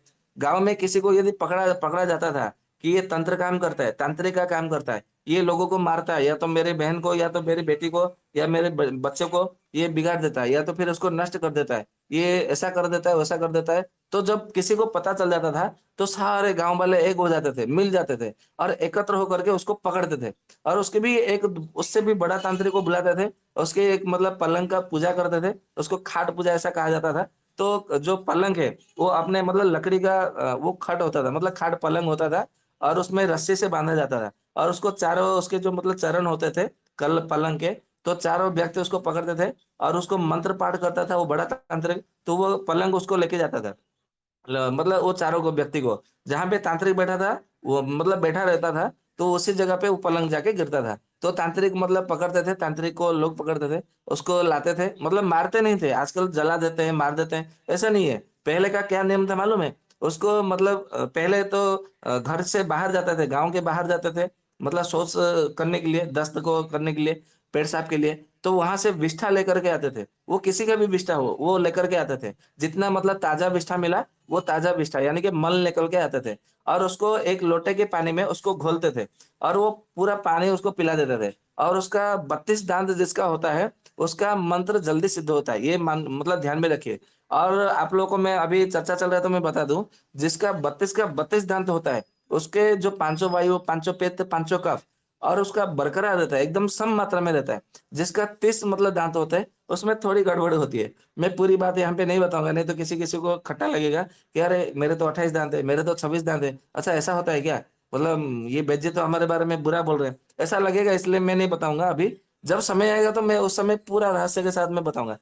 C: गांव में किसी को यदि पकड़ा पकड़ा जाता था कि ये तंत्र काम करता है तांत्रिक का काम करता है ये लोगों को मारता है या तो मेरे बहन को या तो मेरी बेटी को या मेरे बच्चे को ये बिगाड़ देता है या तो फिर उसको नष्ट कर देता है ये ऐसा कर देता है वैसा कर देता है तो जब किसी को पता चल जाता था तो सारे गांव वाले एक हो जाते थे मिल जाते थे और एकत्र होकर के उसको पकड़ते थे और उसके भी एक उससे भी बड़ा तांत्रिक को बुलाते थे उसके एक मतलब पलंग का पूजा करते थे उसको खाट पूजा ऐसा कहा जाता था तो जो पलंग है वो अपने मतलब लकड़ी का वो खट होता था मतलब खाट पलंग होता था और उसमें रस्सी से बांधा जाता था और उसको चारों उसके जो मतलब चरण होते थे कल पलंग के तो चारों व्यक्ति उसको पकड़ते थे और उसको मंत्र पाठ करता था वो बड़ा तांत्रिक तो वो पलंग उसको लेके जाता था मतलब वो चारों को व्यक्ति को जहां पे तांत्रिक बैठा था वो मतलब बैठा रहता था तो उसी जगह पे वो पलंग जाके गिरता था तो तांत्रिक मतलब पकड़ते थे तांत्रिक को लोग पकड़ते थे उसको लाते थे मतलब मारते नहीं थे आजकल जला देते हैं मार देते हैं ऐसा नहीं है पहले का क्या नियम था मालूम है उसको मतलब पहले तो घर से बाहर जाते थे गांव के बाहर जाते थे मतलब शौच करने के लिए दस्त को करने के लिए पेट साफ के लिए तो वहां से विष्ठा लेकर के आते थे वो किसी का भी विष्ठा हो वो लेकर के आते थे जितना मतलब ताजा विष्ठा मिला वो ताजा विष्ठा यानी कि मल निकल के आते थे और उसको एक लोटे के पानी में उसको घोलते थे और वो पूरा पानी उसको पिला देते थे और उसका बत्तीस दांत जिसका होता है उसका मंत्र जल्दी सिद्ध होता है ये मतलब ध्यान में रखिए और आप लोगों को मैं अभी चर्चा चल रहा है तो मैं बता दूं जिसका बत्तीस का बत्तीस दांत होता है उसके जो पांचों वायु पांचों पेत पांचों कफ और उसका बरकरार रहता है एकदम सम मात्रा में रहता है जिसका तीस मतलब दांत होता है उसमें थोड़ी गड़बड़ होती है मैं पूरी बात यहाँ पे नहीं बताऊंगा नहीं तो किसी किसी को खट्टा लगेगा कि अरे मेरे तो अट्ठाईस दांत है मेरे तो छब्बीस दांत है अच्छा ऐसा होता है क्या मतलब ये बेजे तो हमारे बारे में बुरा बोल रहे हैं ऐसा लगेगा इसलिए मैं नहीं बताऊंगा अभी जब समय आएगा तो मैं उस समय पूरा रहस्य के साथ में बताऊंगा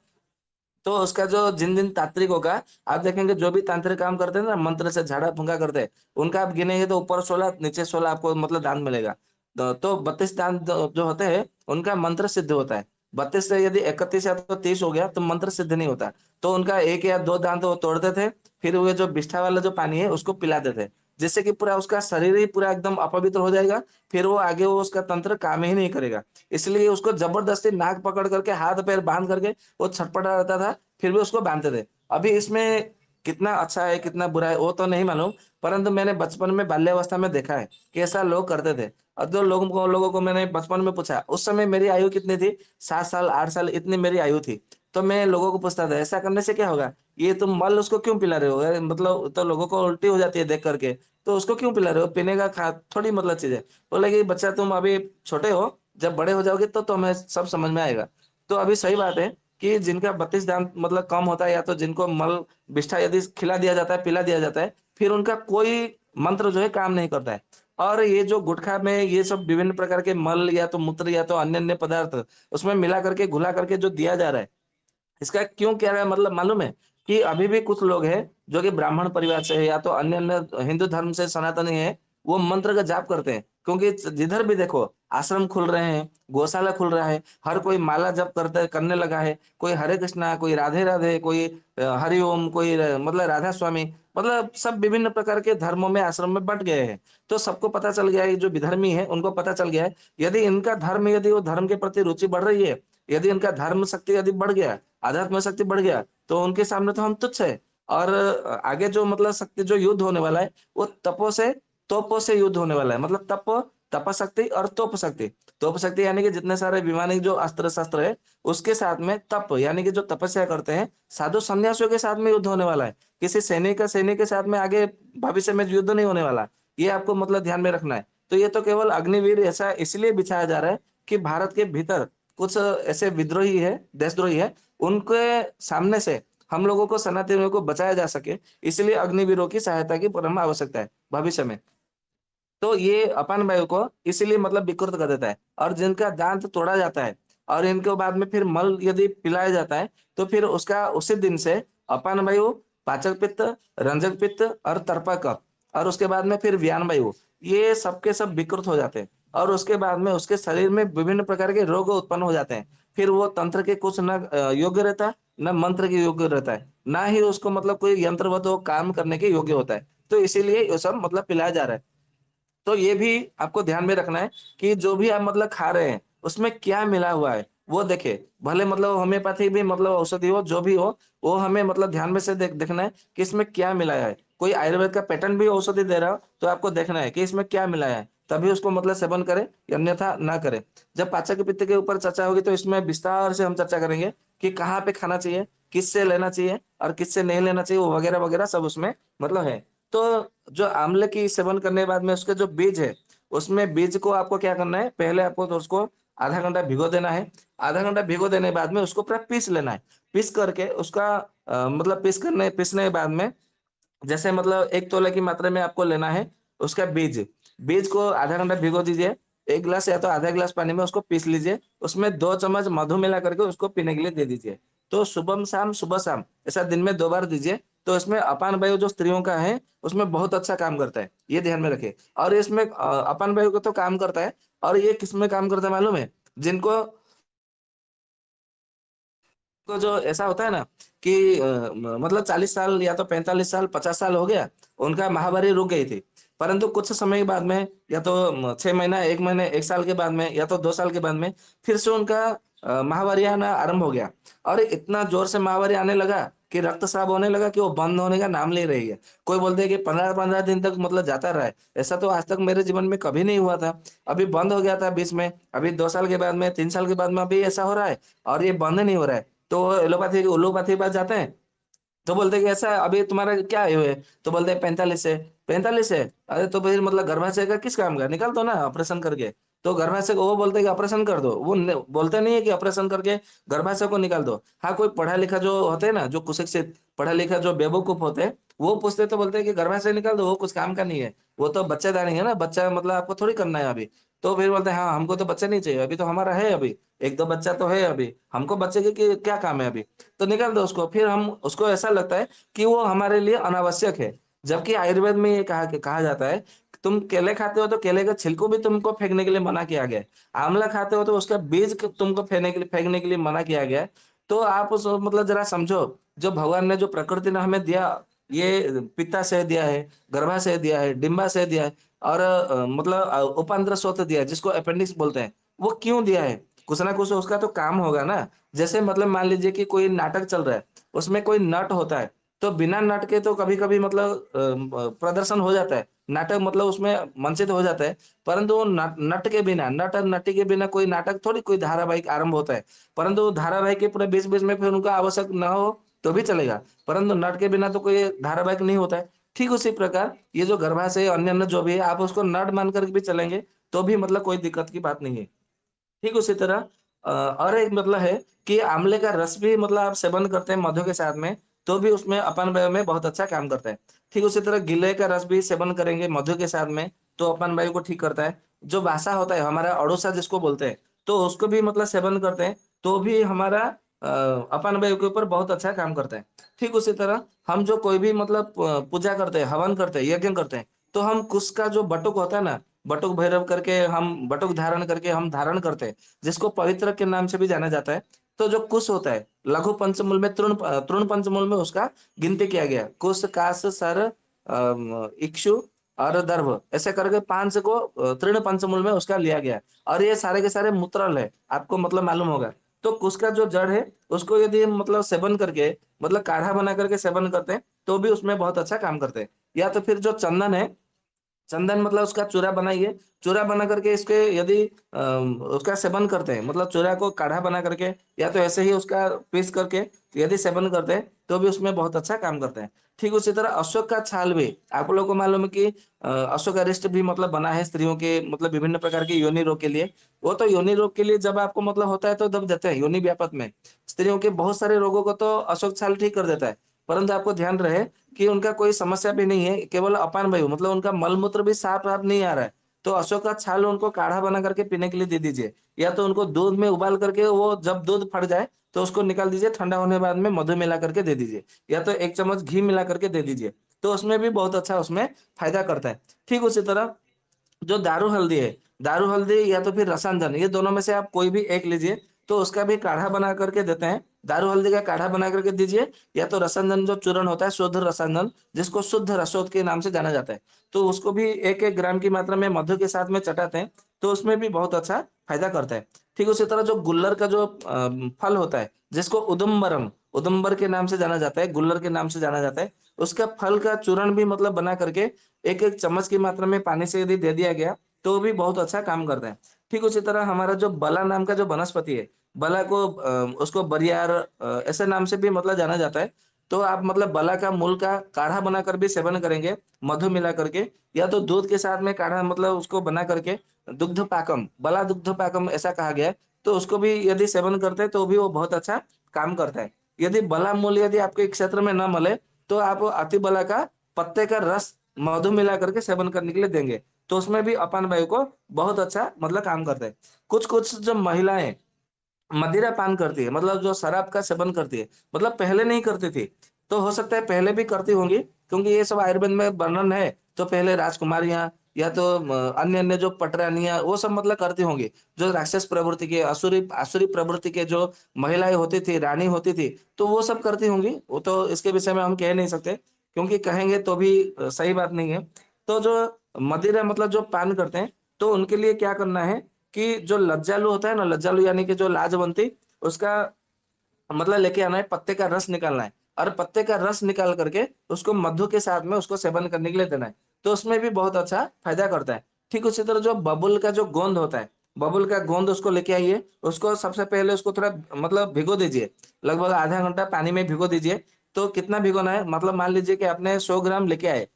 C: तो उसका जो जिन जिन तांत्रिक होगा आप देखेंगे जो भी तांत्रिक काम करते हैं ना मंत्र से झाड़ा फुंका करते हैं उनका आप गिनेंगे तो ऊपर सोलह नीचे सोलह आपको मतलब दान मिलेगा तो, तो बत्तीस दान जो होते हैं उनका मंत्र सिद्ध होता है बत्तीस से यदि इकतीस या तो तीस हो गया तो मंत्र सिद्ध नहीं होता तो उनका एक या दो दान तो वो तोड़ते थे फिर वो जो बिस्ठा वाला जो पानी है उसको पिलाते थे जिससे कि पूरा उसका शरीर ही पूरा एकदम अपवित्र हो जाएगा फिर वो आगे वो उसका तंत्र काम ही नहीं करेगा इसलिए उसको जबरदस्ती नाक पकड़ करके हाथ पैर बांध करके वो छटपटा रहता था फिर भी उसको बांधते थे अभी इसमें कितना अच्छा है कितना बुरा है वो तो नहीं मालूम परंतु मैंने बचपन में बाल्यावस्था में देखा है कैसा लोग करते थे और जो लोगों को लोगों को मैंने बचपन में पूछा उस समय मेरी आयु कितनी थी सात साल आठ साल इतनी मेरी आयु थी तो मैं लोगों को पूछता था ऐसा करने से क्या होगा ये तुम मल उसको क्यों पिला रहे हो मतलब तो लोगों को उल्टी हो जाती है देख करके तो उसको क्यों पिला रहे हो पीने का खा थोड़ी मतलब चीज है बोला कि बच्चा तुम अभी छोटे हो जब बड़े हो जाओगे तो तुम्हें तो सब समझ में आएगा तो अभी सही बात है कि जिनका बत्तीस दांत मतलब कम होता है या तो जिनको मल बिष्ठा यदि खिला दिया जाता है पिला दिया जाता है फिर उनका कोई मंत्र जो है काम नहीं करता है और ये जो गुटखा में ये सब विभिन्न प्रकार के मल या तो मूत्र या तो अन्य अन्य पदार्थ उसमें मिला करके घुला करके जो दिया जा रहा है इसका क्यों कह रहा है मतलब मालूम है कि अभी भी कुछ लोग हैं जो कि ब्राह्मण परिवार से है या तो अन्य अन्य हिंदू धर्म से सनातनी है वो मंत्र का जाप करते हैं क्योंकि जिधर भी देखो आश्रम खुल रहे हैं गौशाला खुल रहा है हर कोई माला जप करते करने लगा है कोई हरे कृष्णा कोई राधे राधे कोई हरि ओम कोई मतलब राधा स्वामी मतलब सब विभिन्न प्रकार के धर्मों में आश्रम में बट गए हैं तो सबको पता चल गया है जो विधर्मी है उनको पता चल गया है यदि इनका धर्म यदि वो धर्म के प्रति रुचि बढ़ रही है यदि उनका धर्म शक्ति यदि बढ़ गया आध्यात्म शक्ति बढ़ गया तो उनके सामने तो हम तुच्छ है और आगे जो मतलब शक्ति जो युद्ध होने वाला है वो तपो से तोपो से युद्ध होने वाला है मतलब तप तप शक्ति और तोप शक्ति तोप शक्ति यानी कि जितने सारे विमानिक जो अस्त्र शस्त्र है उसके साथ में तप यानी कि जो तपस्या करते हैं साधु संन्यासियों के साथ में युद्ध होने वाला है किसी सैनिक का सैनिक के साथ में आगे भविष्य में युद्ध नहीं होने वाला ये आपको मतलब ध्यान में रखना है तो ये तो केवल अग्निवीर ऐसा इसलिए बिछाया जा रहा है कि भारत के भीतर कुछ ऐसे विद्रोही है देशद्रोही है उनके सामने से हम लोगों को सनातनियों को बचाया जा सके इसलिए अग्निवीरों की सहायता की परम आवश्यकता है भविष्य में तो ये अपान वायु को इसीलिए मतलब विकृत कर देता है और जिनका दांत तोड़ा जाता है और इनके बाद में फिर मल यदि पिलाया जाता है तो फिर उसका उसी दिन से अपान वायु पाचक पित्त रंजक पित्त और तर्पक और उसके बाद में फिर व्यान वायु ये सबके सब विकृत हो जाते हैं और उसके बाद में उसके शरीर में विभिन्न प्रकार के रोग उत्पन्न हो जाते हैं फिर वो तंत्र के कुछ न योग्य रहता है न मंत्र के योग्य रहता है ना ही उसको मतलब कोई यंत्र काम करने के योग्य होता है तो इसीलिए ये सब मतलब पिलाया जा रहा है तो ये भी आपको ध्यान में रखना है कि जो भी आप मतलब खा रहे हैं उसमें क्या मिला हुआ है वो देखे भले मतलब होम्योपैथी भी मतलब औषधि हो जो भी हो वो हमें मतलब ध्यान में से देख देखना है कि इसमें क्या मिलाया है कोई आयुर्वेद का पैटर्न भी औषधि दे रहा हो तो आपको देखना है कि इसमें क्या मिलाया है तभी उसको मतलब सेवन करें अन्यथा ना करें जब पाचक पित्त के ऊपर चर्चा होगी तो इसमें विस्तार से हम चर्चा करेंगे कि कहाँ पे खाना चाहिए किससे लेना चाहिए और किससे नहीं लेना चाहिए वो वगैरह वगैरह सब उसमें मतलब है तो जो आमले की सेवन करने के बाद में उसके जो बीज है उसमें बीज को आपको क्या करना है पहले आपको तो उसको आधा घंटा भिगो देना है आधा घंटा भिगो देने के बाद में उसको पूरा पीस लेना है पीस करके उसका आ, मतलब पीस करने पीसने के बाद में जैसे मतलब एक तोला की मात्रा में आपको लेना है उसका बीज बीज को आधा घंटा भिगो दीजिए एक गिलास या तो आधा गिलास पानी में उसको पीस लीजिए उसमें दो चम्मच मधु मिला करके उसको पीने के लिए दे दीजिए तो सुबह शाम सुबह शाम ऐसा दिन में दो बार दीजिए तो इसमें अपान वायु जो स्त्रियों का है उसमें बहुत अच्छा काम करता है ये ध्यान में रखिए और इसमें अपान वायु का तो काम करता है और ये किस में काम करता है मालूम है जिनको को जो ऐसा होता है ना कि मतलब चालीस साल या तो पैंतालीस साल पचास साल हो गया उनका महावारी रुक गई थी परंतु कुछ समय के बाद में या तो छह महीना एक महीने एक साल के बाद में या तो दो साल के बाद में फिर से उनका महावारी आना आरंभ हो गया और इतना जोर से महावारी आने लगा कि साफ होने लगा कि वो बंद होने का नाम ले रही है कोई बोलते है कि पंद्रह पंद्रह दिन तक मतलब जाता रहा है ऐसा तो आज तक मेरे जीवन में कभी नहीं हुआ था अभी बंद हो गया था बीच में अभी दो साल के बाद में तीन साल के बाद में अभी ऐसा हो रहा है और ये बंद नहीं हो रहा है तो एलोपैथी उलोपैथी के पास जाते हैं तो बोलते कि ऐसा अभी तुम्हारा क्या आयु है तो बोलते हैं पैंतालीस है पैंतालीस है अरे तो फिर मतलब गर्भाशय का किस काम का निकाल दो ना ऑपरेशन करके तो गर्भाशय वो बोलते कि ऑपरेशन कर दो वो बोलते नहीं है कि ऑपरेशन करके गर्भाशय को निकाल दो हाँ कोई पढ़ा लिखा जो होते हैं ना जो कुशिक्षित पढ़ा लिखा जो बेवकूफ होते हैं वो पूछते तो बोलते हैं कि गर्भाशय निकाल दो वो कुछ काम का नहीं है वो तो बच्चेदारी है ना बच्चा मतलब आपको थोड़ी करना है अभी तो फिर बोलते हैं हाँ हमको तो बच्चा नहीं चाहिए अभी तो हमारा है अभी एक दो बच्चा तो है अभी हमको बच्चे के क्या काम है अभी तो निकाल दो उसको फिर हम उसको ऐसा लगता है कि वो हमारे लिए अनावश्यक है जबकि आयुर्वेद में ये कहा कहा जाता है तुम केले खाते हो तो केले का छिलको भी तुमको फेंकने के लिए मना किया गया है आंवला खाते हो तो उसका बीज तुमको फेंकने के लिए फेंकने के लिए मना किया गया है तो आप उस मतलब जरा समझो जो भगवान ने जो प्रकृति ने हमें दिया ये पिता से दिया है गर्भाशय दिया है डिम्बाशय दिया है और मतलब उपांतर स्रोत दिया है जिसको अपेंडिक्स बोलते हैं वो क्यों दिया है कुछ ना कुछ उसका तो काम होगा ना जैसे मतलब मान लीजिए कि कोई नाटक चल रहा है उसमें कोई नट होता है तो बिना नट के तो कभी कभी मतलब प्रदर्शन हो जाता है नाटक मतलब उसमें मंचित हो जाता है परंतु नट, नट के बिना नट और नटी के बिना कोई नाटक थोड़ी कोई धारावाहिक आरंभ होता है परंतु धारावाहिक के पूरे बीच बीच में फिर उनका आवश्यक न हो तो भी चलेगा परंतु नट के बिना तो कोई धारावाहिक नहीं होता है ठीक उसी प्रकार ये जो गर्भाशय है अन्य अन्य जो भी है आप उसको नट मान करके भी चलेंगे तो भी मतलब कोई दिक्कत की बात नहीं है ठीक उसी तरह और एक मतलब है कि आमले का रस भी मतलब आप सेवन करते हैं मधु के साथ में तो भी उसमें अपन वायु में बहुत अच्छा काम करता है ठीक उसी तरह गिले का रस भी सेवन करेंगे मधु के साथ में तो अपन वायु को ठीक करता है जो भाषा होता है हमारा अड़ोसा जिसको बोलते हैं तो उसको भी मतलब सेवन करते हैं तो भी हमारा अपन वैव के ऊपर बहुत अच्छा काम करते हैं ठीक उसी तरह हम जो कोई भी मतलब पूजा करते हैं हवन करते हैं यज्ञ करते हैं तो हम कुश का जो बटुक होता है ना बटुक भैरव करके हम बटुक धारण करके हम धारण करते हैं जिसको पवित्र के नाम से भी जाना जाता है तो जो कुश होता है लघु पंचमूल में तृण तृण पंचमूल में उसका गिनती किया गया कुश काश सर इक्षु और दर्भ ऐसे करके पांच को तृण पंचमूल में उसका लिया गया और ये सारे के सारे मूत्रल है आपको मतलब मालूम होगा तो कुश का जो जड़ है उसको यदि मतलब सेवन करके मतलब काढ़ा बना करके सेवन करते हैं तो भी उसमें बहुत अच्छा काम करते हैं या तो फिर जो चंदन है चंदन मतलब उसका चूरा बनाइए चूरा बना करके इसके यदि उसका सेवन करते हैं मतलब चूरा को काढ़ा बना करके या तो ऐसे ही उसका पीस करके यदि सेवन करते हैं तो भी उसमें बहुत अच्छा काम करते हैं ठीक उसी तरह अशोक का छाल भी आप लोगों को मालूम है कि अशोक अरिष्ट भी मतलब बना है स्त्रियों के मतलब विभिन्न प्रकार के योनि रोग के लिए वो तो योनि रोग के लिए जब आपको मतलब होता है तो दब देते हैं योनि व्यापक में स्त्रियों के बहुत सारे रोगों को तो अशोक छाल ठीक कर देता है परंतु आपको ध्यान रहे कि उनका कोई समस्या भी नहीं है केवल अपान वायु मतलब उनका मलमूत्र भी साफ साफ नहीं आ रहा है तो अशोक का छाल उनको काढ़ा बना करके पीने के लिए दे दीजिए या तो उनको दूध में उबाल करके वो जब दूध फट जाए तो उसको निकाल दीजिए ठंडा होने बाद में मधु मिला करके दे दीजिए या तो एक चम्मच घी मिला करके दे दीजिए तो उसमें भी बहुत अच्छा उसमें फायदा करता है ठीक उसी तरह जो दारू हल्दी है दारू हल्दी या तो फिर रसांजन ये दोनों में से आप कोई भी एक लीजिए तो उसका भी काढ़ा बना करके देते हैं दारू हल्दी का काढ़ा बना करके दीजिए या तो रसांजन जो चूरण होता है शुद्ध रसांजन जिसको शुद्ध रसोद के नाम से जाना जाता है तो उसको भी एक एक ग्राम की मात्रा में मधु के साथ में चटाते हैं तो उसमें भी बहुत अच्छा फायदा करता है ठीक उसी तरह जो गुल्लर का जो फल होता है जिसको उदम्बरम उदम्बर के नाम से जाना जाता है गुल्लर के नाम से जाना जाता है उसका फल का चूरण भी मतलब बना करके एक एक चम्मच की मात्रा में पानी से यदि दे दिया गया तो भी बहुत अच्छा काम करता है ठीक उसी तरह हमारा जो बला नाम का जो वनस्पति है बला को उसको बरियार ऐसे नाम से भी मतलब जाना जाता है तो आप मतलब बला का मूल का काढ़ा बनाकर भी सेवन करेंगे मधु मिला करके या तो दूध के साथ में काढ़ा मतलब उसको बना करके दुग्ध पाकम बला दुग्ध पाकम ऐसा कहा गया है तो उसको भी यदि सेवन करते हैं तो भी वो बहुत अच्छा काम करता है यदि बला मूल यदि आपके क्षेत्र में न मिले तो आप अति बला का पत्ते का रस मधु मिला करके सेवन करने के लिए देंगे तो उसमें भी अपान वायु को बहुत अच्छा मतलब काम करता है कुछ कुछ जो महिलाएं मदिरा पान करती है मतलब जो शराब का सेवन करती है मतलब पहले नहीं करती थी तो हो सकता है पहले भी करती होंगी क्योंकि ये सब आयुर्वेद में वर्णन है तो पहले राजकुमारियां या तो अन्य अन्य जो पटरानियां वो सब मतलब करती होंगी जो राक्षस प्रवृत्ति के असुरी असुरी प्रवृत्ति के जो महिलाएं होती थी रानी होती थी तो वो सब करती होंगी वो तो इसके विषय में हम कह नहीं सकते क्योंकि कहेंगे तो भी सही बात नहीं है तो जो मदिरा मतलब जो पान करते हैं तो उनके लिए क्या करना है कि जो लज्जालू होता है ना लज्जालू यानी कि जो लाजवंती उसका मतलब लेके आना है पत्ते का रस निकालना है और पत्ते का रस निकाल करके उसको मधु के साथ में उसको सेवन करने के लिए देना है तो उसमें भी बहुत अच्छा फायदा करता है ठीक उसी तरह जो बबुल का जो गोंद होता है बबुल का गोंद उसको लेके आइए उसको सबसे पहले उसको थोड़ा मतलब भिगो दीजिए लगभग आधा घंटा पानी में भिगो दीजिए तो कितना भिगोना है मतलब मान लीजिए कि आपने सौ ग्राम लेके आए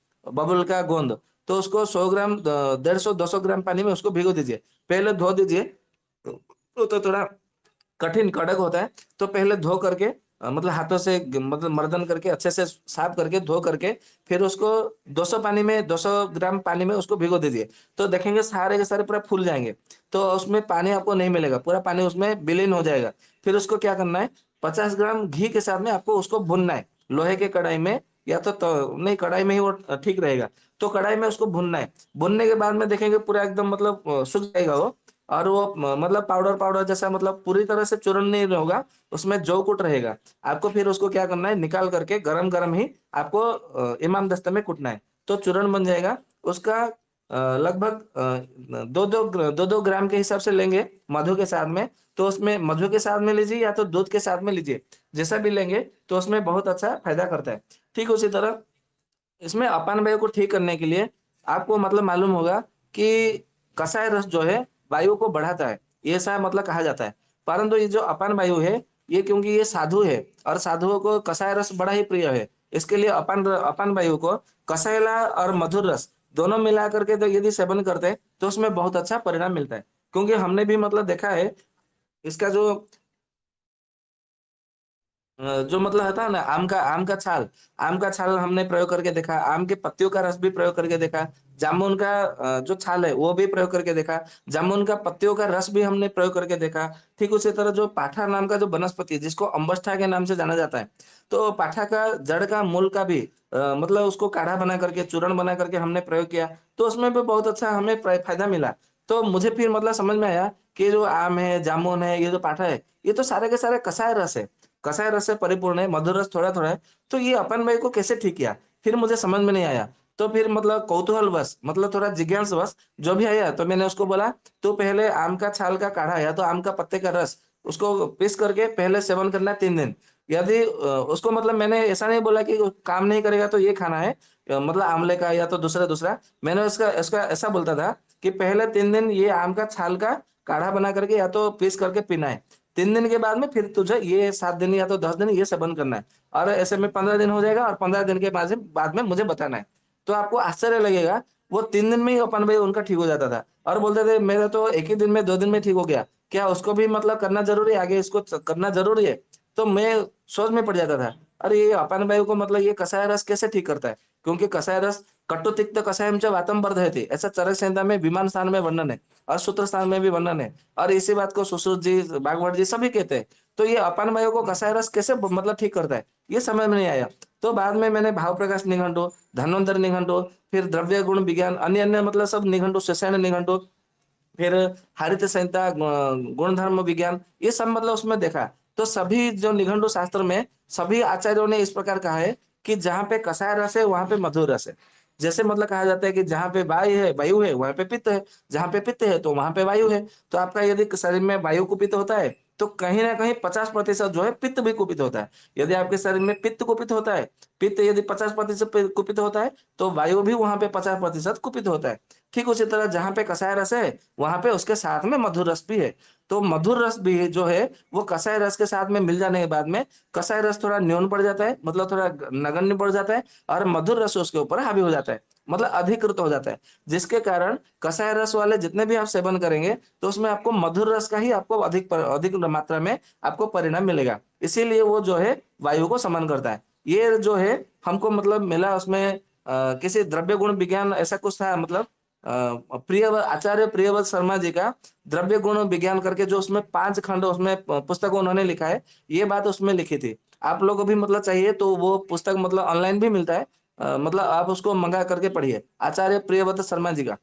C: बबुल का गोंद तो उसको 100 ग्राम डेढ़ सौ दो सौ ग्राम पानी में उसको भिगो दीजिए पहले धो दीजिए तो, तो थोड़ा कठिन कड़क होता है तो पहले धो करके मतलब हाथों से मतलब मर्दन करके अच्छे से साफ करके धो करके फिर उसको 200 पानी में 200 ग्राम पानी में उसको भिगो दीजिए तो देखेंगे सारे के सारे पूरा फूल जाएंगे तो उसमें पानी आपको नहीं मिलेगा पूरा पानी उसमें विलीन हो जाएगा फिर उसको क्या करना है 50 ग्राम घी के साथ में आपको उसको भुनना है लोहे के कढ़ाई में या तो, तो नहीं कढ़ाई में ही वो ठीक रहेगा तो कढ़ाई में उसको भुनना है भुनने के बाद में देखेंगे पूरा एकदम मतलब सूख जाएगा वो और वो मतलब पाउडर पाउडर जैसा मतलब पूरी तरह से चूरण नहीं होगा उसमें जो कुट रहेगा आपको फिर उसको क्या करना है निकाल करके गरम गरम ही आपको इमाम दस्ते में कुटना है तो चूरण बन जाएगा उसका लगभग दो दो दो दो ग्राम के हिसाब से लेंगे मधु के साथ में तो उसमें मधु के साथ में लीजिए या तो दूध के साथ में लीजिए जैसा भी लेंगे तो उसमें बहुत अच्छा फायदा करता है ठीक उसी तरह इसमें अपान वायु को ठीक करने के लिए आपको मतलब मालूम होगा कि कसाय रस जो है वायु को बढ़ाता है ये सा मतलब कहा जाता है परंतु ये जो अपान वायु है ये क्योंकि ये साधु है और साधुओं को कसाय रस बड़ा ही प्रिय है इसके लिए अपान अपान वायु को कसायला और मधुर रस दोनों मिला करके तो यदि सेवन करते हैं तो उसमें बहुत अच्छा परिणाम मिलता है क्योंकि हमने भी मतलब देखा है इसका जो जो मतलब होता है ना आम का आम का छाल आम का छाल हमने प्रयोग करके देखा आम के पत्तियों का रस भी प्रयोग करके देखा जामुन का जो छाल है वो भी प्रयोग करके देखा जामुन का पत्तियों का रस भी हमने प्रयोग करके देखा ठीक उसी तरह जो पाठा नाम का जो वनस्पति है जिसको अम्बस्था के नाम से जाना जाता है तो पाठा का जड़ का मूल का भी आ, मतलब उसको काढ़ा बना करके चूरण बना करके हमने प्रयोग किया तो उसमें भी बहुत अच्छा हमें फायदा मिला तो मुझे फिर मतलब समझ में आया कि जो आम है जामुन है ये जो पाठा है ये तो सारे के सारे कसाय रस है कसाय रस से परिपूर्ण है मधुर रस थोड़ा थोड़ा है तो ये अपन भाई को कैसे ठीक किया फिर मुझे समझ में नहीं आया तो फिर मतलब कौतूहल बस मतलब थोड़ा जिज्ञास बस जो भी आया तो मैंने उसको बोला तो पहले आम का छाल का काढ़ा या तो आम का पत्ते का रस उसको पीस करके पहले सेवन करना है तीन दिन यदि उसको मतलब मैंने ऐसा नहीं बोला कि काम नहीं करेगा तो ये खाना है मतलब आमले का या तो दूसरा दूसरा मैंने उसका उसका ऐसा बोलता था कि पहले तीन दिन ये आम का छाल का काढ़ा बना करके या तो पीस करके पीना है तीन दिन के बाद में फिर तुझे ये सात दिन या तो दस दिन ये सेवन करना है और ऐसे में पंद्रह दिन हो जाएगा और पंद्रह दिन के बाद बाद में मुझे बताना है तो आपको आश्चर्य लगेगा वो तीन दिन में ही अपन भाई उनका ठीक हो जाता था और बोलते थे मेरा तो एक ही दिन में दो दिन में ठीक हो गया क्या उसको भी मतलब करना जरूरी है आगे इसको करना जरूरी है तो मैं सोच में पड़ जाता था अरे ये अपन भाई को मतलब ये कसाया रस कैसे ठीक करता है क्योंकि कसाया रस कट्टोतिक्त कसायम च वातम है ऐसा चरक संहिता में विमान स्थान में वर्णन है और सूत्र स्थान में भी वर्णन है और इसी बात को सुश्रुत जी बागवत जी सभी कहते हैं तो ये वायु को कसाय रस कैसे मतलब ठीक करता है ये समझ में नहीं आया तो बाद में मैंने भाव प्रकाश निघंटो धनवंतर निघंटो फिर द्रव्य गुण विज्ञान अन्य अन्य मतलब सब निघंटो शैषण निघंटो फिर हरित संहिता गुणधर्म विज्ञान ये सब मतलब उसमें देखा तो सभी जो निघंटो शास्त्र में सभी आचार्यों ने इस प्रकार कहा है कि जहाँ पे कसाय रस है वहां पे मधुर रस है जैसे मतलब कहा जाता है कि जहाँ पे वायु है वायु है वहां पे पित्त है जहाँ पे पित्त है तो वहां पे वायु है तो आपका यदि शरीर में वायु कुपित होता है तो कहीं ना कहीं पचास प्रतिशत जो है पित्त भी कुपित होता है यदि आपके शरीर में पित्त कुपित होता है पित्त यदि पचास प्रतिशत कुपित होता है तो वायु भी वहां पे पचास प्रतिशत कुपित होता है ठीक उसी तरह जहाँ पे कसाय रस है वहां पे उसके साथ में मधुर रस भी है तो मधुर रस भी जो है वो कसाय रस के साथ में मिल जाने के बाद में कसाय रस थोड़ा न्यून पड़ जाता है मतलब थोड़ा नगण्य पड़ जाता है और मधुर रस उसके ऊपर हावी हो जाता है मतलब अधिकृत हो जाता है जिसके कारण कसाय रस वाले जितने भी आप सेवन करेंगे तो उसमें आपको मधुर रस का ही आपको अधिक अधिक मात्रा में आपको परिणाम मिलेगा इसीलिए वो जो है वायु को समान करता है ये जो है हमको मतलब मिला उसमें किसी द्रव्य गुण विज्ञान ऐसा कुछ था मतलब प्रिय आचार्य प्रियवत शर्मा जी का द्रव्य गुण विज्ञान करके जो उसमें पांच खंड उसमें पुस्तक उन्होंने लिखा है ये बात उसमें लिखी थी आप लोग को भी मतलब चाहिए तो वो पुस्तक मतलब ऑनलाइन भी मिलता है आ, मतलब आप उसको मंगा करके पढ़िए आचार्य प्रियवत शर्मा जी का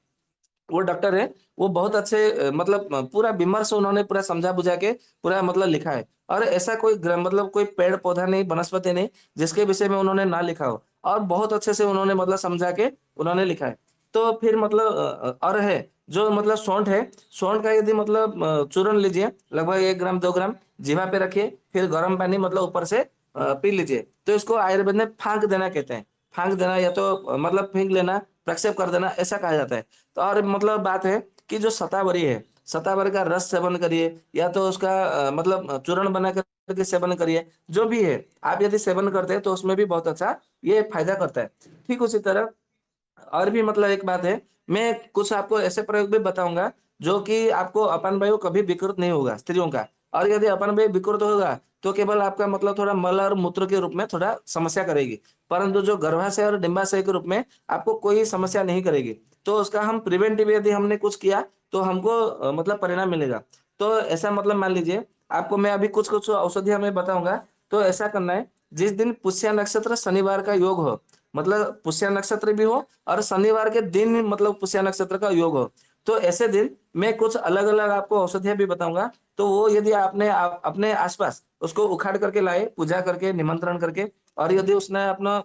C: वो डॉक्टर है वो बहुत अच्छे मतलब पूरा विमर्श उन्होंने पूरा समझा बुझा के पूरा मतलब लिखा है और ऐसा कोई मतलब कोई पेड़ पौधा नहीं वनस्पति नहीं जिसके विषय में उन्होंने ना लिखा हो और बहुत अच्छे से उन्होंने मतलब समझा के उन्होंने लिखा है तो फिर मतलब अर है जो मतलब सौंठ है सौंठ का यदि मतलब चूरण लीजिए लगभग एक ग्राम दो ग्राम जीवा पे रखिए फिर गर्म पानी मतलब ऊपर से पी लीजिए तो इसको आयुर्वेद में फांक देना कहते हैं फांक देना या तो मतलब फेंक लेना प्रक्षेप कर देना ऐसा कहा जाता है तो और मतलब बात है कि जो सतावरी है सतावरी का रस सेवन करिए या तो उसका मतलब चूर्ण बना करके सेवन करिए जो भी है आप यदि सेवन करते हैं तो उसमें भी बहुत अच्छा ये फायदा करता है ठीक उसी तरह और भी मतलब एक बात है मैं कुछ आपको ऐसे प्रयोग भी बताऊंगा जो कि आपको अपन वायु कभी विकृत नहीं होगा स्त्रियों का और यदि अपन वायु विकृत होगा तो केवल आपका मतलब थोड़ा मल और मूत्र के रूप में थोड़ा समस्या करेगी परंतु जो गर्भाशय और डिम्बाशय के रूप में आपको कोई समस्या नहीं करेगी तो उसका हम प्रिवेंटिव यदि हमने कुछ किया तो हमको मतलब परिणाम मिलेगा तो ऐसा मतलब मान लीजिए आपको मैं अभी कुछ कुछ औषधियां मैं बताऊंगा तो ऐसा करना है जिस दिन पुष्या नक्षत्र शनिवार का योग हो मतलब पुष्या नक्षत्र भी हो और शनिवार के दिन मतलब पुष्या नक्षत्र का योग हो तो ऐसे दिन मैं कुछ अलग अलग आपको औषधियां भी बताऊंगा तो वो यदि आपने आप, अपने आसपास उसको उखाड़ करके लाए पूजा करके निमंत्रण करके और यदि उसने अपना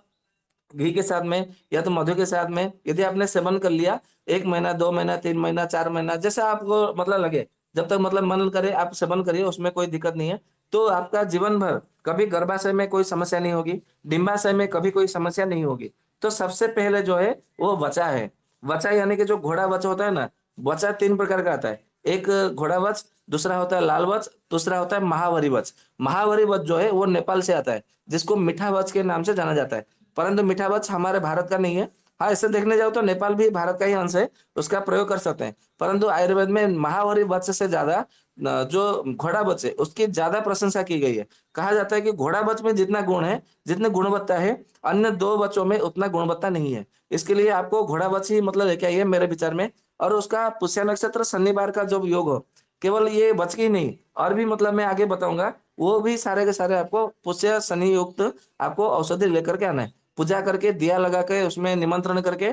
C: घी के साथ में या तो मधु के साथ में यदि आपने सेवन कर लिया एक महीना दो महीना तीन महीना चार महीना जैसे आपको मतलब लगे जब तक मतलब मन करे आप सेवन करिए उसमें कोई दिक्कत नहीं है तो आपका जीवन भर कभी गर्भाशय में कोई समस्या नहीं होगी डिम्बाशय में कभी कोई समस्या नहीं होगी तो सबसे पहले जो है वो वचा है वचा यानी कि जो घोड़ा वच होता है ना वचा तीन प्रकार का आता है एक घोड़ा वच दूसरा होता है लाल वच दूसरा होता है महावरी वच महावरी वच जो है वो नेपाल से आता है जिसको मीठा वच के नाम से जाना जाता है परंतु मीठा वच हमारे भारत का नहीं है हाँ ऐसे देखने जाओ तो नेपाल भी भारत का ही अंश है उसका प्रयोग कर सकते हैं परंतु आयुर्वेद में महावरी वत्स से ज्यादा जो घोड़ा बच है उसकी ज्यादा प्रशंसा की गई है कहा जाता है कि घोड़ा बच में जितना गुण है जितने गुणवत्ता है अन्य दो बच्चों में उतना गुणवत्ता नहीं है इसके लिए आपको घोड़ा बच ही मतलब लेके आइए मेरे विचार में और उसका पुष्या नक्षत्र शनिवार का जो योग हो केवल ये बच की नहीं और भी मतलब मैं आगे बताऊंगा वो भी सारे के सारे आपको पुष्य शनि युक्त आपको औषधि लेकर के आना है पूजा करके दिया लगा के उसमें निमंत्रण करके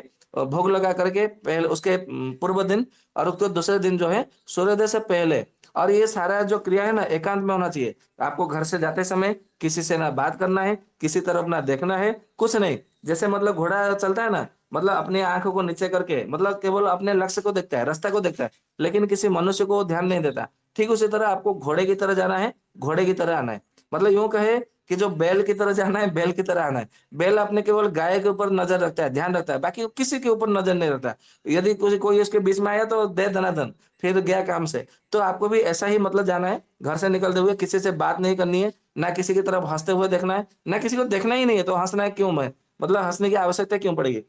C: भोग लगा करके पहले उसके पूर्व दिन और उसके दूसरे दिन जो है सूर्योदय से पहले और ये सारा जो क्रिया है ना एकांत में होना चाहिए आपको घर से जाते समय किसी से ना बात करना है किसी तरफ ना देखना है कुछ नहीं जैसे मतलब घोड़ा चलता है ना मतलब अपनी आंखों को नीचे करके मतलब केवल अपने लक्ष्य को देखता है रास्ता को देखता है लेकिन किसी मनुष्य को ध्यान नहीं देता ठीक उसी तरह आपको घोड़े की तरह जाना है घोड़े की तरह आना है मतलब यूं कहे कि जो बैल की तरह जाना है बैल की तरह आना है बैल अपने केवल गाय के ऊपर नजर रखता है ध्यान रखता है बाकी किसी के ऊपर नजर नहीं रहता यदि कोई कोई उसके बीच में आया तो दे धनाधन फिर गया काम से तो आपको भी ऐसा ही मतलब जाना है घर से निकलते हुए किसी से बात नहीं करनी है ना किसी की तरफ हंसते हुए देखना है ना किसी को देखना ही नहीं है तो हंसना है क्यों मैं मतलब हंसने की आवश्यकता क्यों पड़ेगी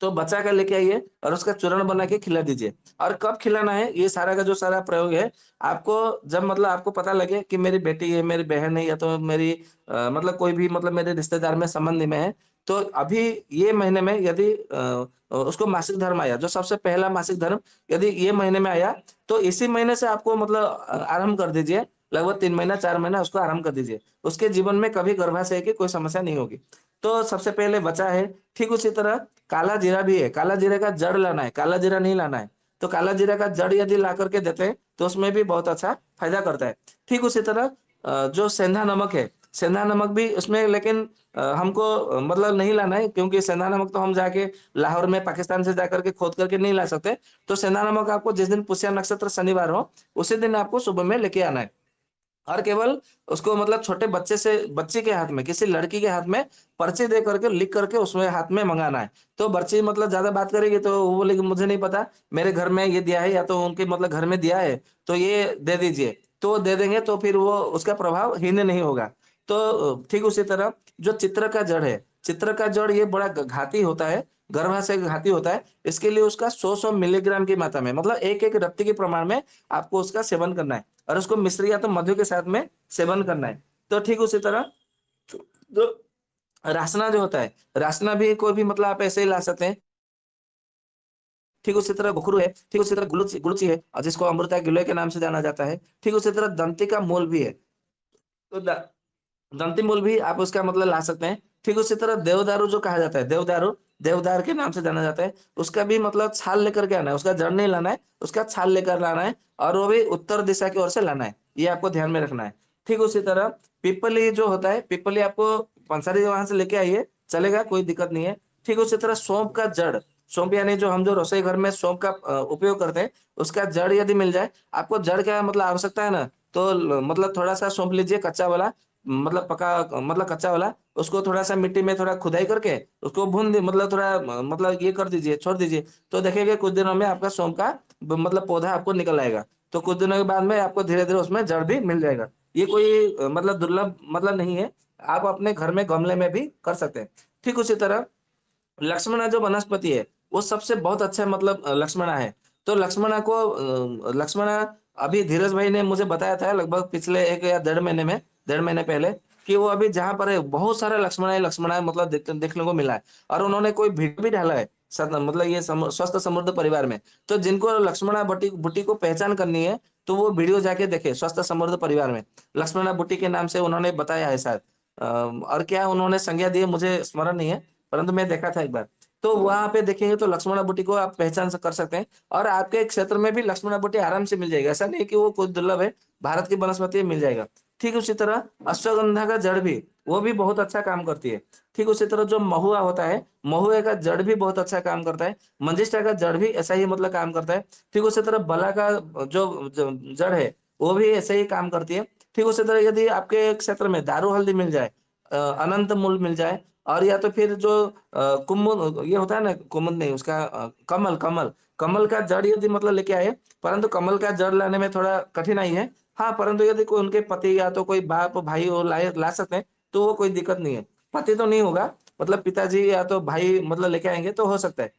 C: तो बचा कर लेके आइए और उसका चूरण बना के खिला दीजिए और कब खिलाना है ये सारा का जो सारा प्रयोग है आपको जब मतलब आपको पता लगे कि मेरी बेटी है मेरी बहन है या तो मेरी आ, मतलब कोई भी मतलब मेरे रिश्तेदार में संबंध में है तो अभी ये महीने में यदि उसको मासिक धर्म आया जो सबसे पहला मासिक धर्म यदि ये महीने में आया तो इसी महीने से आपको मतलब आरंभ कर दीजिए लगभग तीन महीना चार महीना उसको आराम कर दीजिए उसके जीवन में कभी गर्भाशय की कोई समस्या नहीं होगी तो सबसे पहले बचा है ठीक उसी तरह काला जीरा भी है काला जीरा का जड़ लाना है काला जीरा नहीं लाना है तो काला जीरा का जड़ यदि ला करके देते हैं तो उसमें भी बहुत अच्छा फायदा करता है ठीक उसी तरह जो सेंधा नमक है सेंधा नमक भी उसमें लेकिन हमको मतलब नहीं लाना है क्योंकि सेंधा नमक तो हम जाके लाहौर में पाकिस्तान से जाकर के खोद करके नहीं ला सकते तो सेंधा नमक आपको जिस दिन पुष्या नक्षत्र शनिवार हो उसी दिन आपको सुबह में लेके आना है हर केवल उसको मतलब छोटे बच्चे से बच्चे के हाथ में किसी लड़की के हाथ में पर्ची दे करके लिख करके उसमें हाथ में मंगाना है तो बच्ची मतलब ज्यादा बात करेगी तो वो बोलेगी मुझे नहीं पता मेरे घर में ये दिया है या तो उनके मतलब घर में दिया है तो ये दे दीजिए तो दे देंगे तो फिर वो उसका प्रभाव हीन नहीं होगा तो ठीक उसी तरह जो चित्र का जड़ है चित्र का जड़ ये बड़ा घाती होता है गर्भाशय होता है इसके लिए उसका 100 सौ मिलीग्राम की मात्रा में मतलब एक एक रक्त के प्रमाण में आपको उसका सेवन करना है और उसको मिश्र या तो मधु के साथ में सेवन करना है तो ठीक उसी तरह तो रासना जो होता है रासना भी कोई भी मतलब आप ऐसे ही ला सकते हैं ठीक उसी तरह घुखरू है ठीक उसी तरह गुलुची गुलुची है और जिसको अमृता गिलोय के नाम से जाना जाता है ठीक उसी तरह दंती का मोल भी है तो दंती मोल भी आप उसका मतलब ला सकते हैं ठीक उसी तरह देवदारू जो कहा जाता है देवदारू देवदार के नाम से जाना जाता है उसका भी मतलब छाल लेकर के आना है उसका जड़ नहीं लाना है उसका छाल लेकर लाना है और वो भी उत्तर दिशा की ओर से लाना है ये आपको ध्यान में रखना है ठीक उसी तरह पिपली जो होता है पिपली आपको पंसारी वहां से लेके आइए चलेगा कोई दिक्कत नहीं है ठीक उसी तरह सौंप का जड़ सौंप यानी जो हम जो रसोई घर में सौंप का उपयोग करते हैं उसका जड़ यदि मिल जाए आपको जड़ क्या मतलब आवश्यकता है ना तो मतलब थोड़ा सा सौंप लीजिए कच्चा वाला मतलब पका मतलब कच्चा वाला उसको थोड़ा सा मिट्टी में थोड़ा खुदाई करके उसको भून दी मतलब थोड़ा मतलब ये कर दीजिए छोड़ दीजिए तो देखेंगे कुछ दिनों में आपका सोम का मतलब पौधा आपको निकल आएगा तो कुछ दिनों के बाद में आपको धीरे धीरे उसमें जड़ भी मिल जाएगा ये कोई मतलब दुर्लभ मतलब नहीं है आप अपने घर में गमले में भी कर सकते हैं ठीक उसी तरह लक्ष्मणा जो वनस्पति है वो सबसे बहुत अच्छा मतलब लक्ष्मणा है तो लक्ष्मणा को लक्ष्मणा अभी धीरज भाई ने मुझे बताया था लगभग पिछले एक या डेढ़ महीने में डेढ़ महीने पहले कि वो अभी जहां पर है बहुत सारे लक्ष्मण है लक्ष्मण है मतलब देख, देखने को मिला है और उन्होंने कोई भीड़ भी ढाला है मतलब ये सम, स्वस्थ समृद्ध परिवार में तो जिनको लक्ष्मणा बुटी को पहचान करनी है तो वो वीडियो जाके देखे स्वस्थ समृद्ध परिवार में लक्ष्मणा बुटी के नाम से उन्होंने बताया है शायद और क्या उन्होंने संज्ञा दी मुझे स्मरण नहीं है परंतु मैं देखा था एक बार तो वहां पे देखेंगे तो लक्ष्मणा बुटी को आप पहचान कर सकते हैं और आपके क्षेत्र में भी लक्ष्मणा बुटी आराम से मिल जाएगा ऐसा नहीं कि वो कुछ दुर्लभ है भारत की वनस्पति मिल जाएगा ठीक उसी तरह अश्वगंधा का जड़ भी वो भी बहुत अच्छा काम करती है ठीक उसी तरह जो महुआ होता है महुआ का जड़ भी बहुत अच्छा काम करता है मंजिष्ठा का जड़ भी ऐसा ही मतलब काम करता है ठीक उसी तरह बला का जो जड़ है वो भी ऐसे ही काम करती है ठीक उसी तरह यदि आपके क्षेत्र में दारू हल्दी मिल जाए अनंत मूल मिल जाए और या तो फिर जो कुमुद ये होता है ना कुमुद नहीं उसका कमल कमल कमल का जड़ यदि मतलब लेके आए परंतु कमल का जड़ लाने में थोड़ा कठिनाई है हाँ परंतु यदि कोई उनके पति या तो कोई बाप भाई हो ला, ला सकते हैं तो वो कोई दिक्कत नहीं है पति तो नहीं होगा मतलब पिताजी या तो भाई मतलब लेके आएंगे तो हो सकता है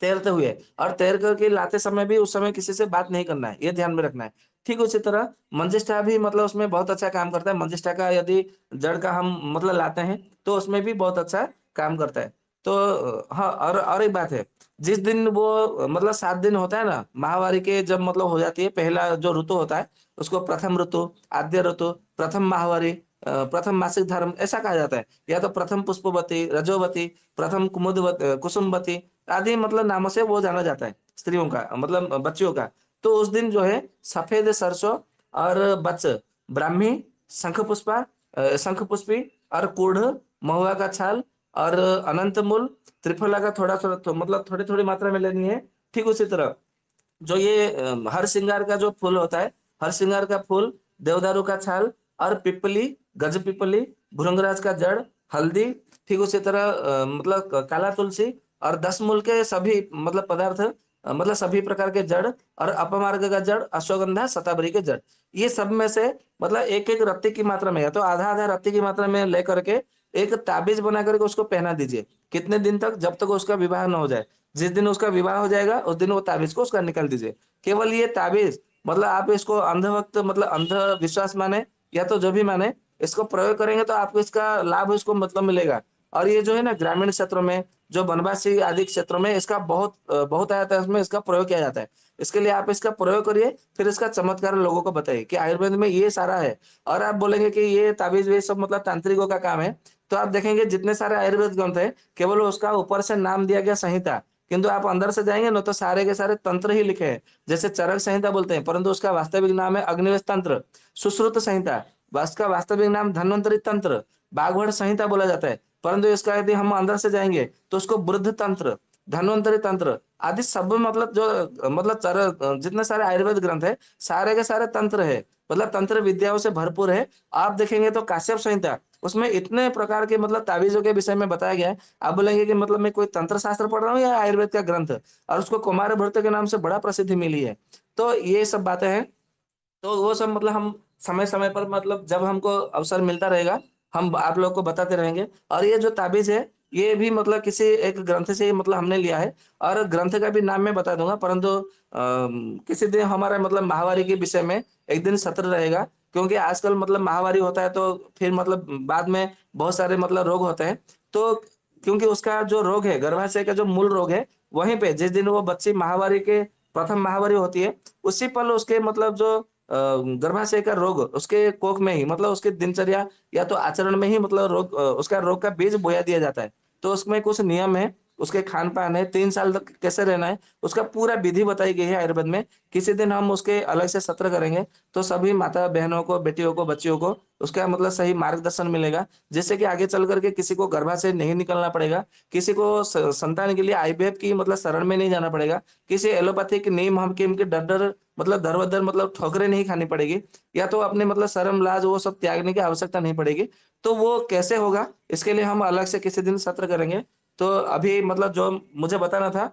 C: तैरते हुए और तैर करके लाते समय भी उस समय किसी से बात नहीं करना है ये ध्यान में रखना है ठीक उसी तरह मंजिष्ठा भी मतलब उसमें बहुत अच्छा काम करता है मंजिष्ठा का यदि जड़ का हम मतलब लाते हैं तो उसमें भी बहुत अच्छा काम करता है तो हाँ और और एक बात है जिस दिन वो मतलब सात दिन होता है ना महावारी के जब मतलब हो जाती है पहला जो ऋतु होता है उसको प्रथम ऋतु आद्य ऋतु प्रथम महावारी प्रथम मासिक धर्म ऐसा कहा जाता है या तो प्रथम पुष्पवती रजोवती प्रथम कुमुद कुसुमवती आदि मतलब नामों से वो जाना जाता है स्त्रियों का मतलब बच्चियों का तो उस दिन जो है सफेद सरसों और बच ब्राह्मी शंख पुष्पा शंख पुष्पी और कूढ़ महुआ का छाल और अनंत मूल त्रिफला का थोड़ा थोड़ा थो, तो मतलब थोड़ी थोड़ी मात्रा में लेनी है ठीक उसी तरह जो ये हर श्रृंगार का जो फूल होता है हर श्रृंगार का फूल देवदारू का छाल और पिपली गज पिपली भुरंगराज का जड़ हल्दी ठीक उसी तरह मतलब काला तुलसी और दस मूल के सभी मतलब पदार्थ मतलब सभी प्रकार के जड़ और अपमार्ग का जड़ अश्वगंधा शताबरी के जड़ ये सब में से मतलब एक एक रत्ती की मात्रा में या तो आधा आधा रत्ती की मात्रा में लेकर के एक ताबीज बना करके उसको पहना दीजिए कितने दिन तक जब तक उसका विवाह न हो जाए जिस दिन उसका विवाह हो जाएगा उस दिन वो ताबीज को उसका निकाल दीजिए केवल ये ताबीज मतलब आप इसको अंधभक्त मतलब अंधविश्वास माने या तो जो भी माने इसको प्रयोग करेंगे तो आपको इसका लाभ इसको मतलब मिलेगा और ये जो है ना ग्रामीण क्षेत्रों में जो बनवासी आदि क्षेत्रों में इसका बहुत बहुत आया था उसमें इसका प्रयोग किया जाता है इसके लिए आप इसका प्रयोग करिए फिर इसका चमत्कार लोगों को बताइए कि आयुर्वेद में ये सारा है और आप बोलेंगे कि ये ताबीज ये सब मतलब तांत्रिकों का काम है तो आप देखेंगे जितने सारे आयुर्वेद ग्रंथ है केवल उसका ऊपर से नाम दिया गया संहिता किंतु आप अंदर से जाएंगे ना तो सारे के सारे तंत्र ही लिखे हैं जैसे चरक संहिता बोलते हैं परंतु उसका वास्तविक नाम है अग्निवेश तंत्र सुश्रुत संहिता उसका वास्तविक नाम धन्वंतरी तंत्र बाघवड़ संहिता बोला जाता है परंतु इसका यदि हम अंदर से जाएंगे तो उसको वृद्ध तंत्र धन्वंतरी तंत्र आदि सब मतलब जो मतलब चर, जितने सारे आयुर्वेद ग्रंथ है सारे के सारे तंत्र है मतलब तंत्र विद्याओं से भरपूर है आप देखेंगे तो काश्यप संहिता उसमें इतने प्रकार के मतलब ताबीजों के विषय में बताया गया है आप बोलेंगे कि मतलब मैं कोई तंत्र शास्त्र पढ़ रहा हूँ या आयुर्वेद का ग्रंथ और उसको कुमार भ्रत के नाम से बड़ा प्रसिद्धि मिली है तो ये सब बातें हैं तो वो सब मतलब हम समय समय पर मतलब जब हमको अवसर मिलता रहेगा हम आप लोग को बताते रहेंगे और ये जो ताबीज है ये भी मतलब किसी एक ग्रंथ से मतलब हमने लिया है और ग्रंथ का भी नाम मैं बता दूंगा परंतु किसी दिन हमारा मतलब महावारी के विषय में एक दिन सत्र रहेगा क्योंकि आजकल मतलब महावारी होता है तो फिर मतलब बाद में बहुत सारे मतलब रोग होते हैं तो क्योंकि उसका जो रोग है गर्भाशय का जो मूल रोग है वहीं पे जिस दिन वो बच्ची महावारी के प्रथम महावारी होती है उसी पल उसके मतलब जो गर्भाशय का रोग उसके कोक में ही मतलब उसके दिनचर्या या तो आचरण में ही मतलब रोग उसका रोग का बीज बोया दिया जाता है तो उसमें कुछ नियम है उसके खान पान है तीन साल तक कैसे रहना है उसका पूरा विधि बताई गई है आयुर्वेद में किसी दिन हम उसके अलग से सत्र करेंगे तो सभी माता बहनों को बेटियों को बच्चियों को उसका मतलब सही मार्गदर्शन मिलेगा जिससे कि आगे चल करके किसी को गर्भा से नहीं निकलना पड़ेगा किसी को संतान के लिए आईबीएफ की मतलब शरण में नहीं जाना पड़ेगा किसी एलोपैथिक नीम हम की के डर डर मतलब धर धर मतलब ठोकरे नहीं खानी पड़ेगी या तो अपने मतलब शर्म लाज वो सब त्यागने की आवश्यकता नहीं पड़ेगी तो वो कैसे होगा इसके लिए हम अलग से किसी दिन सत्र करेंगे तो अभी मतलब जो मुझे बताना था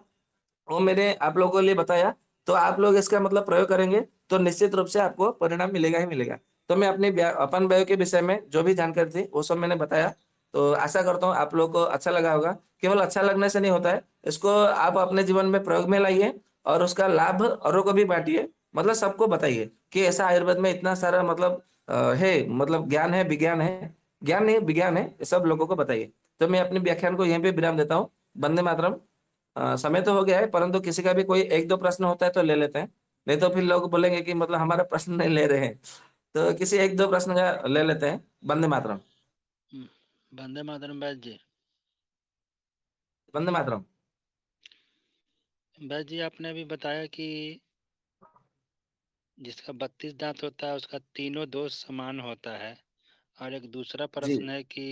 C: वो मैंने आप लोगों के लिए बताया तो आप लोग इसका मतलब प्रयोग करेंगे तो निश्चित रूप से आपको परिणाम मिलेगा ही मिलेगा तो मैं अपने अपन व्यय के विषय में जो भी जानकारी थी वो सब मैंने बताया तो आशा करता हूँ आप लोग को अच्छा लगा होगा केवल अच्छा लगने से नहीं होता है इसको आप अपने जीवन में प्रयोग में लाइए और उसका लाभ औरों को भी बांटिए मतलब सबको बताइए कि ऐसा आयुर्वेद में इतना सारा मतलब है मतलब ज्ञान है विज्ञान है ज्ञान नहीं विज्ञान है सब लोगों को बताइए तो मैं अपने व्याख्यान को यहीं पे विराम देता हूँ बंदे मातरम समय तो हो गया है परंतु किसी का भी कोई एक दो प्रश्न होता है तो ले लेते हैं नहीं तो फिर लोग बोलेंगे कि मतलब हमारा प्रश्न नहीं ले रहे हैं तो किसी एक दो प्रश्न का ले लेते हैं बंदे मातरम
E: बंदे हम्म, मातरम बैद जी बंदे मातरम बैद जी आपने अभी बताया कि जिसका बत्तीस दांत होता है उसका तीनों दोष समान होता है और एक दूसरा प्रश्न है कि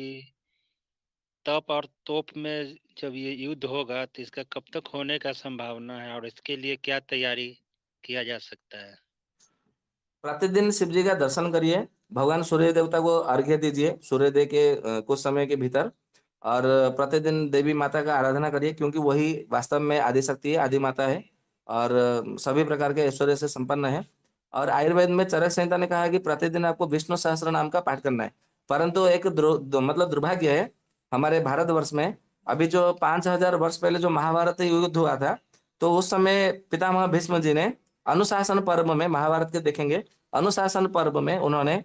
E: तप और तोप में जब ये युद्ध होगा तो इसका कब तक होने का संभावना है और इसके लिए क्या तैयारी किया जा सकता है
C: प्रतिदिन शिव जी का दर्शन करिए भगवान सूर्य देवता को अर्घ्य दीजिए सूर्योदय के कुछ समय के भीतर और प्रतिदिन देवी माता का आराधना करिए क्योंकि वही वास्तव में आदि शक्ति है आदि माता है और सभी प्रकार के ऐश्वर्य से संपन्न है और आयुर्वेद में चरक संहिता ने कहा है कि प्रतिदिन आपको विष्णु सहस्र नाम का पाठ करना है परंतु एक मतलब दुर्भाग्य है हमारे भारतवर्ष में अभी जो पांच हजार वर्ष पहले जो महाभारत युद्ध हुआ था तो उस समय पितामह भीष्म जी ने अनुशासन पर्व में महाभारत के देखेंगे अनुशासन पर्व में उन्होंने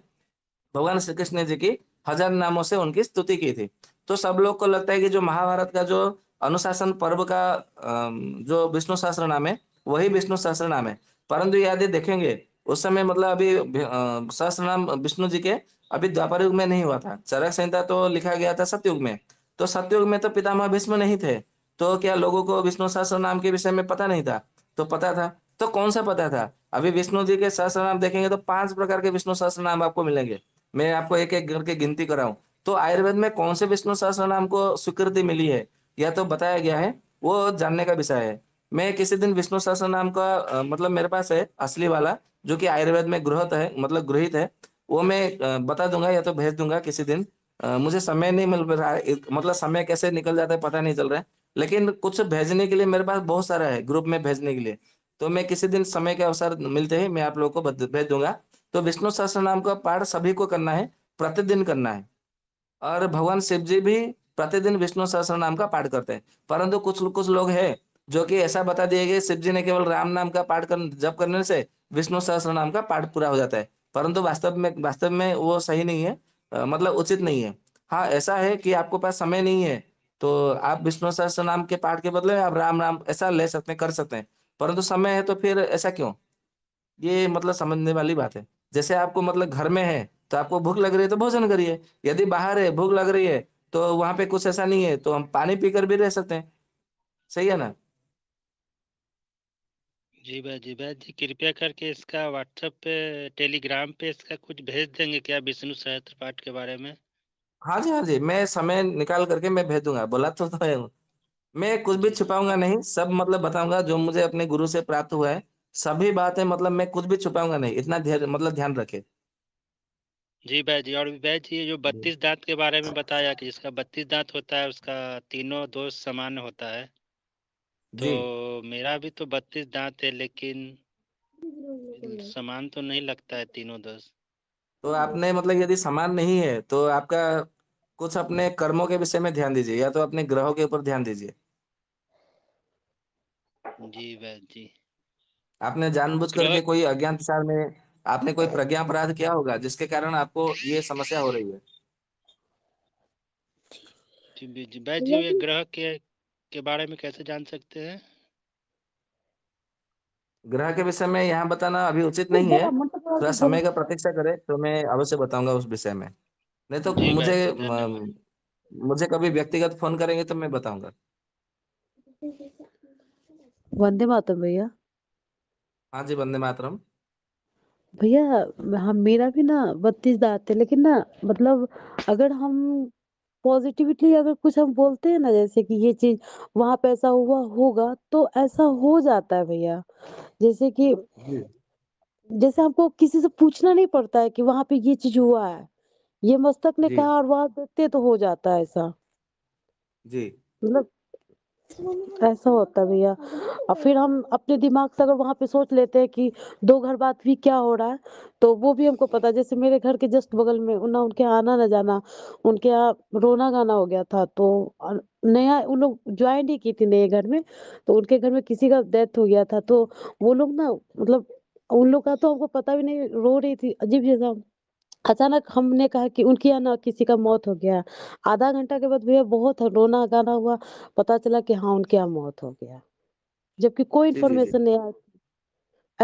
C: भगवान श्री कृष्ण जी की हजार नामों से उनकी स्तुति की थी तो सब लोग को लगता है कि जो महाभारत का जो अनुशासन पर्व का जो विष्णु सहस्र नाम है वही विष्णु सहस्र नाम है परंतु यदि देखेंगे उस समय मतलब अभी सहस्र नाम विष्णु जी के अभी द्वापर युग में नहीं हुआ था चरक संहिता तो लिखा गया था सतयुग में तो सतयुग में तो पितामह भीष्म नहीं थे तो क्या लोगों को विष्णु सहस्त्र नाम के विषय में पता नहीं था तो पता था तो कौन सा पता था अभी विष्णु जी के सहस्त्र नाम देखेंगे तो पांच प्रकार के विष्णु सहस्त्र नाम आपको मिलेंगे मैं आपको एक एक करके गिनती कराऊं तो आयुर्वेद में कौन से विष्णु सहस्त्र नाम को स्वीकृति मिली है या तो बताया गया है वो जानने का विषय है मैं किसी दिन विष्णु सहस्त्र नाम का मतलब मेरे पास है असली वाला जो कि आयुर्वेद में गृहत है मतलब गृहित है वो मैं बता दूंगा या तो भेज दूंगा किसी दिन मुझे समय नहीं मिल रहा है मतलब समय कैसे निकल जाता है पता नहीं चल रहा है लेकिन कुछ भेजने के लिए मेरे पास बहुत सारा है ग्रुप में भेजने के लिए तो मैं किसी दिन समय के अवसर मिलते ही मैं आप लोगों को भेज दूंगा तो विष्णु सहस्त्र नाम का पाठ सभी को करना है प्रतिदिन करना है और भगवान शिव जी भी प्रतिदिन विष्णु सहस्त्र नाम का पाठ करते हैं परंतु कुछ कुछ लोग हैं जो कि ऐसा बता दिया गया शिव जी ने केवल राम नाम का पाठ कर जब करने से विष्णु सहस्र नाम का पाठ पूरा हो जाता है परंतु वास्तव में वास्तव में वो सही नहीं है आ, मतलब उचित नहीं है हाँ ऐसा है कि आपको पास समय नहीं है तो आप विष्णु सहस्र नाम के पाठ के बदले आप राम नाम ऐसा ले सकते हैं कर सकते हैं परंतु समय है तो फिर ऐसा क्यों ये मतलब समझने वाली बात है जैसे आपको मतलब घर में है तो आपको भूख लग रही है तो भोजन करिए यदि बाहर है भूख लग रही है तो वहां पे कुछ ऐसा नहीं है तो हम पानी पीकर भी रह सकते हैं सही है ना
E: जी भाई जी भाई जी कृपया करके इसका व्हाट्सएप पे टेलीग्राम पे इसका कुछ भेज देंगे क्या विष्णु सहस्त्र पाठ के बारे में
C: हाँ जी हाँ जी मैं समय निकाल करके मैं भेज दूंगा बोला तो, तो मैं कुछ भी छुपाऊंगा नहीं सब मतलब बताऊंगा जो मुझे अपने गुरु से प्राप्त हुआ है सभी बातें मतलब मैं कुछ भी छुपाऊंगा नहीं इतना ध्यान मतलब ध्यान रखे
E: जी भाई जी और भाई जी जो बत्तीस दांत के बारे में बताया कि जिसका बत्तीस दांत होता है उसका तीनों दोष समान होता है तो मेरा भी तो बत्तीस दांत है लेकिन समान तो नहीं लगता है तीनों दस
C: तो आपने मतलब यदि समान नहीं है तो आपका कुछ अपने कर्मों के विषय में ध्यान दीजिए या तो अपने ग्रहों के ऊपर ध्यान दीजिए
E: जी वैद जी
C: आपने जानबूझकर के कोई अज्ञान प्रसार में आपने कोई प्रज्ञा अपराध किया होगा जिसके कारण आपको ये समस्या हो रही है
E: जी, जी, जी, ग्रह के के बारे में कैसे जान सकते
C: हैं ग्रह के विषय में यहाँ बताना अभी उचित तो नहीं है
B: तो थोड़ा समय का
C: प्रतीक्षा करें तो मैं अवश्य बताऊंगा उस विषय में नहीं तो मुझे तो मुझे कभी व्यक्तिगत फोन करेंगे तो मैं बताऊंगा
D: वंदे मातरम भैया
C: हाँ जी वंदे मातरम
D: भैया हम मेरा भी ना बत्तीस दांत है लेकिन ना मतलब अगर हम पॉजिटिविटी अगर कुछ हम बोलते हैं ना जैसे कि ये चीज वहां पे ऐसा हुआ होगा तो ऐसा हो जाता है भैया जैसे कि जैसे हमको किसी से पूछना नहीं पड़ता है कि वहां पे ये चीज हुआ है ये मस्तक ने कहा और वहां देखते तो हो जाता है ऐसा जी मतलब ऐसा होता है भैया और फिर हम अपने दिमाग से अगर वहाँ पे सोच लेते हैं कि दो घर बाद भी क्या हो रहा है तो वो भी हमको पता जैसे मेरे घर के जस्ट बगल में ना उनके आना ना जाना उनके यहाँ रोना गाना हो गया था तो नया उन लोग ज्वाइन ही की थी नए घर में तो उनके घर में किसी का डेथ हो गया था तो वो लोग ना मतलब उन लोग का तो हमको पता भी नहीं रो रही थी अजीब जैसा अचानक हमने कहा कि उनके यहाँ ना किसी का मौत हो गया आधा घंटा के बाद भैया बहुत रोना गाना हुआ पता चला कि हाँ उनके यहाँ मौत हो गया जबकि कोई इन्फॉर्मेशन नहीं आई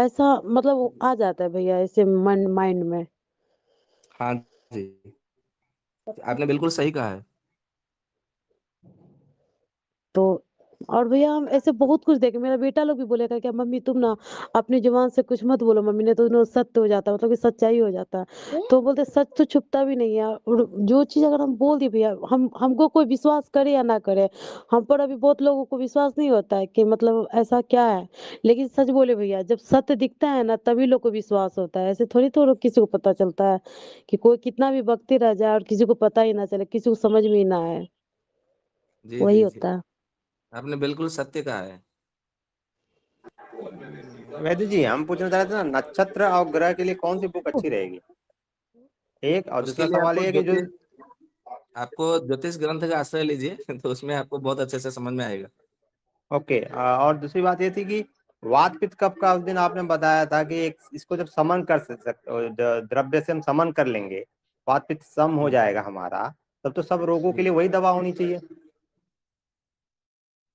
D: ऐसा मतलब आ जाता है भैया ऐसे मन माइंड में
C: हाँ जी आपने बिल्कुल सही कहा है
D: तो और भैया हम ऐसे बहुत कुछ देखे मेरा बेटा लोग भी बोलेगा कि मम्मी तुम ना अपनी जुबान से कुछ मत बोलो मम्मी ने तो सत्य हो जाता मतलब कि सच्चाई हो जाता है तो बोलते सच तो छुपता भी नहीं है और जो चीज अगर हम बोल दी भैया हम हमको कोई विश्वास करे या ना करे हम पर अभी बहुत लोगों को विश्वास नहीं होता है कि मतलब ऐसा क्या है लेकिन सच बोले भैया जब सत्य दिखता है ना तभी लोग को विश्वास होता है ऐसे थोड़ी थोड़ा तो किसी को पता चलता है कि कोई कितना भी भक्ति रह जाए और किसी को पता ही ना चले किसी को समझ में ही ना आए वही होता है
C: आपने बिल्कुल सत्य कहा
E: है वैद्य जी हम पूछना चाह रहे थे ना नक्षत्र और ग्रह के लिए कौन सी बुक अच्छी रहेगी
C: एक और दूसरा सवाल ये कि जो आपको ज्योतिष ग्रंथ का आश्रय लीजिए तो उसमें आपको बहुत अच्छे से समझ में आएगा ओके
E: और दूसरी बात ये थी कि वात पित्त कप का उस दिन आपने बताया था कि एक, इसको जब समन कर सकते द्रव्य से हम समन कर लेंगे वात पित्त सम हो जाएगा हमारा तब तो सब रोगों के लिए वही दवा होनी चाहिए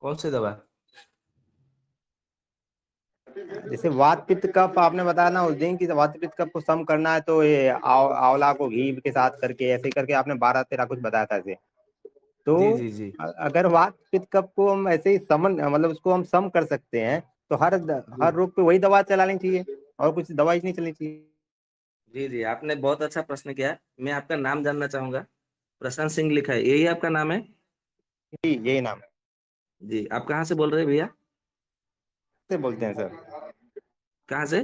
E: कौन सी दवा जैसे वात पित्त कफ आपने बताया ना उस दिन की वात पित्त कफ को सम करना है तो ये आव, आंवला को घी के साथ करके ऐसे करके आपने बारह तेरह कुछ बताया था इसे तो जी, जी, जी. अगर वात पित्त कफ को हम ऐसे ही समन मतलब उसको हम सम कर सकते हैं तो हर हर रोग पे वही दवा चलानी चाहिए और कुछ दवाई नहीं चलनी चाहिए
C: जी जी आपने बहुत अच्छा प्रश्न किया मैं आपका नाम जानना चाहूंगा प्रशांत सिंह लिखा है यही आपका नाम है जी यही नाम है जी आप कहाँ से बोल रहे हैं भैया से बोलते हैं सर कहाँ से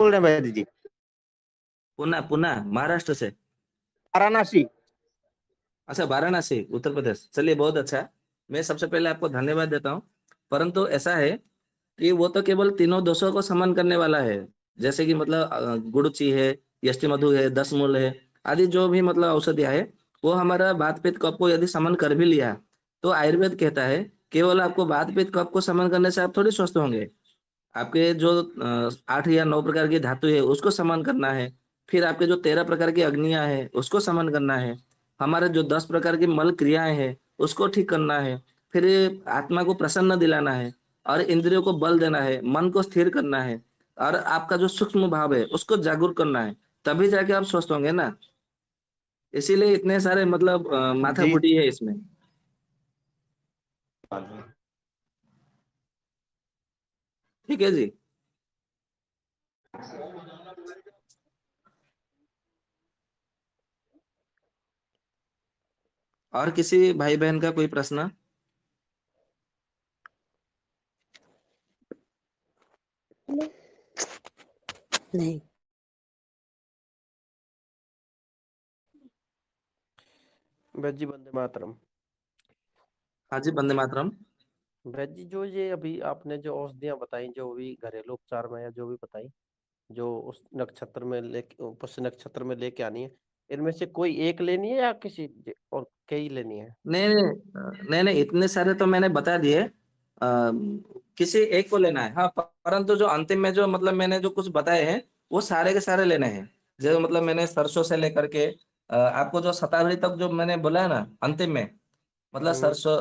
C: बोल रहे भैया जी पुना पुना महाराष्ट्र से वाराणसी अच्छा वाराणसी उत्तर प्रदेश चलिए बहुत अच्छा मैं सबसे पहले आपको धन्यवाद देता हूँ परंतु ऐसा है कि वो तो केवल तीनों दोषों को समान करने वाला है जैसे कि मतलब गुड़ची है यष्टिमधु है दस मूल है आदि जो भी मतलब औषधिया है वो हमारा बात पेट कप को यदि समान कर भी लिया तो आयुर्वेद कहता है केवल आपको बात पित्त तो कप को समान करने से आप थोड़ी स्वस्थ होंगे आपके जो आठ या नौ प्रकार की धातु है उसको समान करना है फिर आपके जो तेरह प्रकार की अग्नियां है उसको समान करना है हमारे जो दस प्रकार की मल क्रियाएं हैं उसको ठीक करना है फिर आत्मा को प्रसन्न दिलाना है और इंद्रियों को बल देना है मन को स्थिर करना है और आपका जो सूक्ष्म भाव है उसको जागरूक करना है तभी जाके आप स्वस्थ होंगे ना इसीलिए इतने सारे मतलब माथा फुटी है इसमें ठीक है जी और किसी भाई बहन का कोई प्रश्न
D: नहीं
B: बंदे वंदे मातरम हाँ जी बंदे मातरम वैद्य जी जो ये अभी आपने जो औषधियाँ बताई जो भी घरेलू उपचार में या जो भी बताई जो उस नक्षत्र में लेके नक्षत्र में लेके आनी है इनमें से कोई एक लेनी है या किसी और कई लेनी है
C: नहीं नहीं नहीं नहीं इतने सारे तो मैंने बता दिए किसी एक को लेना है हाँ परंतु जो अंतिम में जो मतलब मैंने जो कुछ बताए हैं वो सारे के सारे लेने हैं जो मतलब मैंने सरसों से लेकर के आपको जो शतावरी तक जो मैंने बोला है ना अंतिम में मतलब सरसों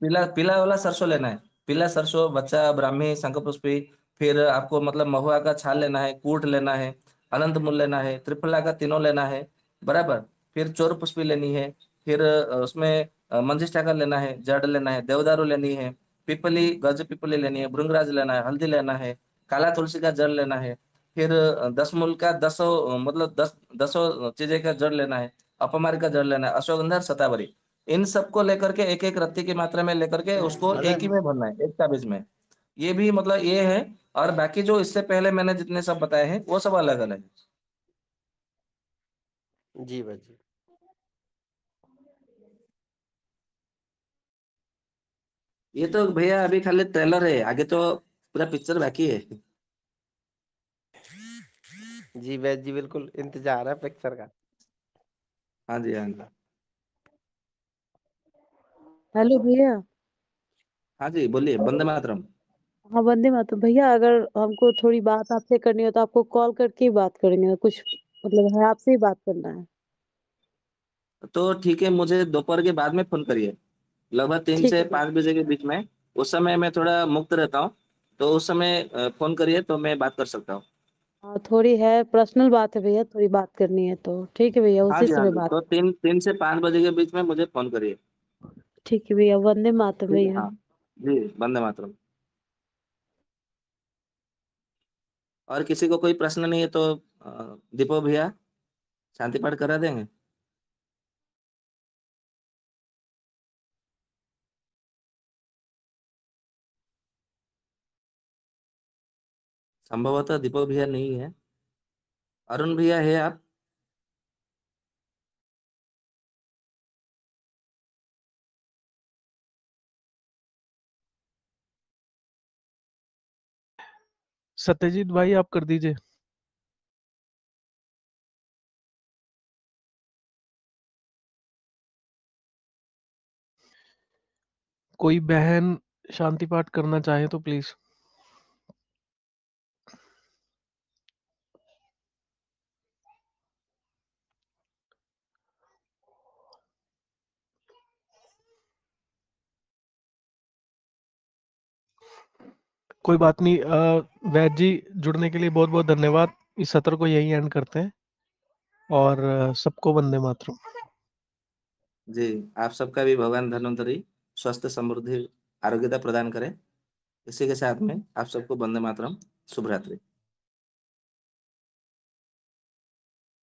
C: पीला पीला वाला सरसों लेना है पीला सरसों बच्चा ब्राह्मी पुष्पी फिर आपको मतलब महुआ का छाल लेना है कूट लेना है अनंत मूल लेना है त्रिफला का तीनों लेना है बराबर फिर चोर पुष्पी लेनी है फिर उसमें मंजिष्ठा का लेना है जड़ लेना है देवदारू लेनी है पिपली गज पिपली लेनी है भृंगराज लेना है हल्दी लेना है काला तुलसी का जड़ लेना है फिर दस मूल का दसो मतलब दस दसो चीजें का जड़ लेना है अपमार का जड़ लेना है अश्वगंधा सतावरी इन सबको लेकर के एक एक रत्ती की मात्रा में लेकर के उसको एक ही में भरना है एक ताबीज में ये भी मतलब ये है और बाकी जो इससे पहले मैंने जितने सब बताए हैं वो सब अलग अलग है जी भाई ये तो भैया अभी खाली ट्रेलर है आगे तो पूरा पिक्चर बाकी है
E: जी वैद जी बिल्कुल इंतजार है पिक्चर का
C: हाँ जी हाँ जी हेलो भैया हाँ जी बोलिए वंदे मातरम
D: हाँ वंदे मातरम भैया अगर हमको थोड़ी बात आपसे करनी हो तो आपको कॉल करके ही बात करेंगे कुछ मतलब है आपसे ही बात करना है
C: तो ठीक है मुझे दोपहर के बाद में फोन करिए लगभग तीन ठीक से है भैया बजे के बीच में उस समय मैं थोड़ा मुक्त रहता हूँ तो उस समय फोन करिए तो मैं बात कर सकता हूँ
D: हाँ थोड़ी है पर्सनल बात है भैया थोड़ी बात करनी है तो ठीक है भैया हाँ उसी जी हाँ समय जी बात तो तीन तीन
C: से पांच बजे के बीच में मुझे फोन करिए
D: ठीक है भैया वंदे मातरम जी, भैया हाँ
C: जी वंदे मातरम और किसी को कोई प्रश्न नहीं है तो दीपो भैया शांति पाठ करा देंगे संभवतः दीपो भैया नहीं है अरुण भैया है आप
A: सत्यजीत भाई आप कर दीजिए कोई बहन शांति पाठ करना चाहे तो प्लीज कोई बात नहीं वैद जी जुड़ने के लिए बहुत बहुत धन्यवाद इस सत्र को यही एंड करते हैं और सबको वंदे मातरम
C: जी आप सबका भी भगवान धन्वंतरी स्वस्थ समृद्धि आरोग्यता प्रदान करें इसी के साथ में आप सबको वंदे मातरम शुभरात्रि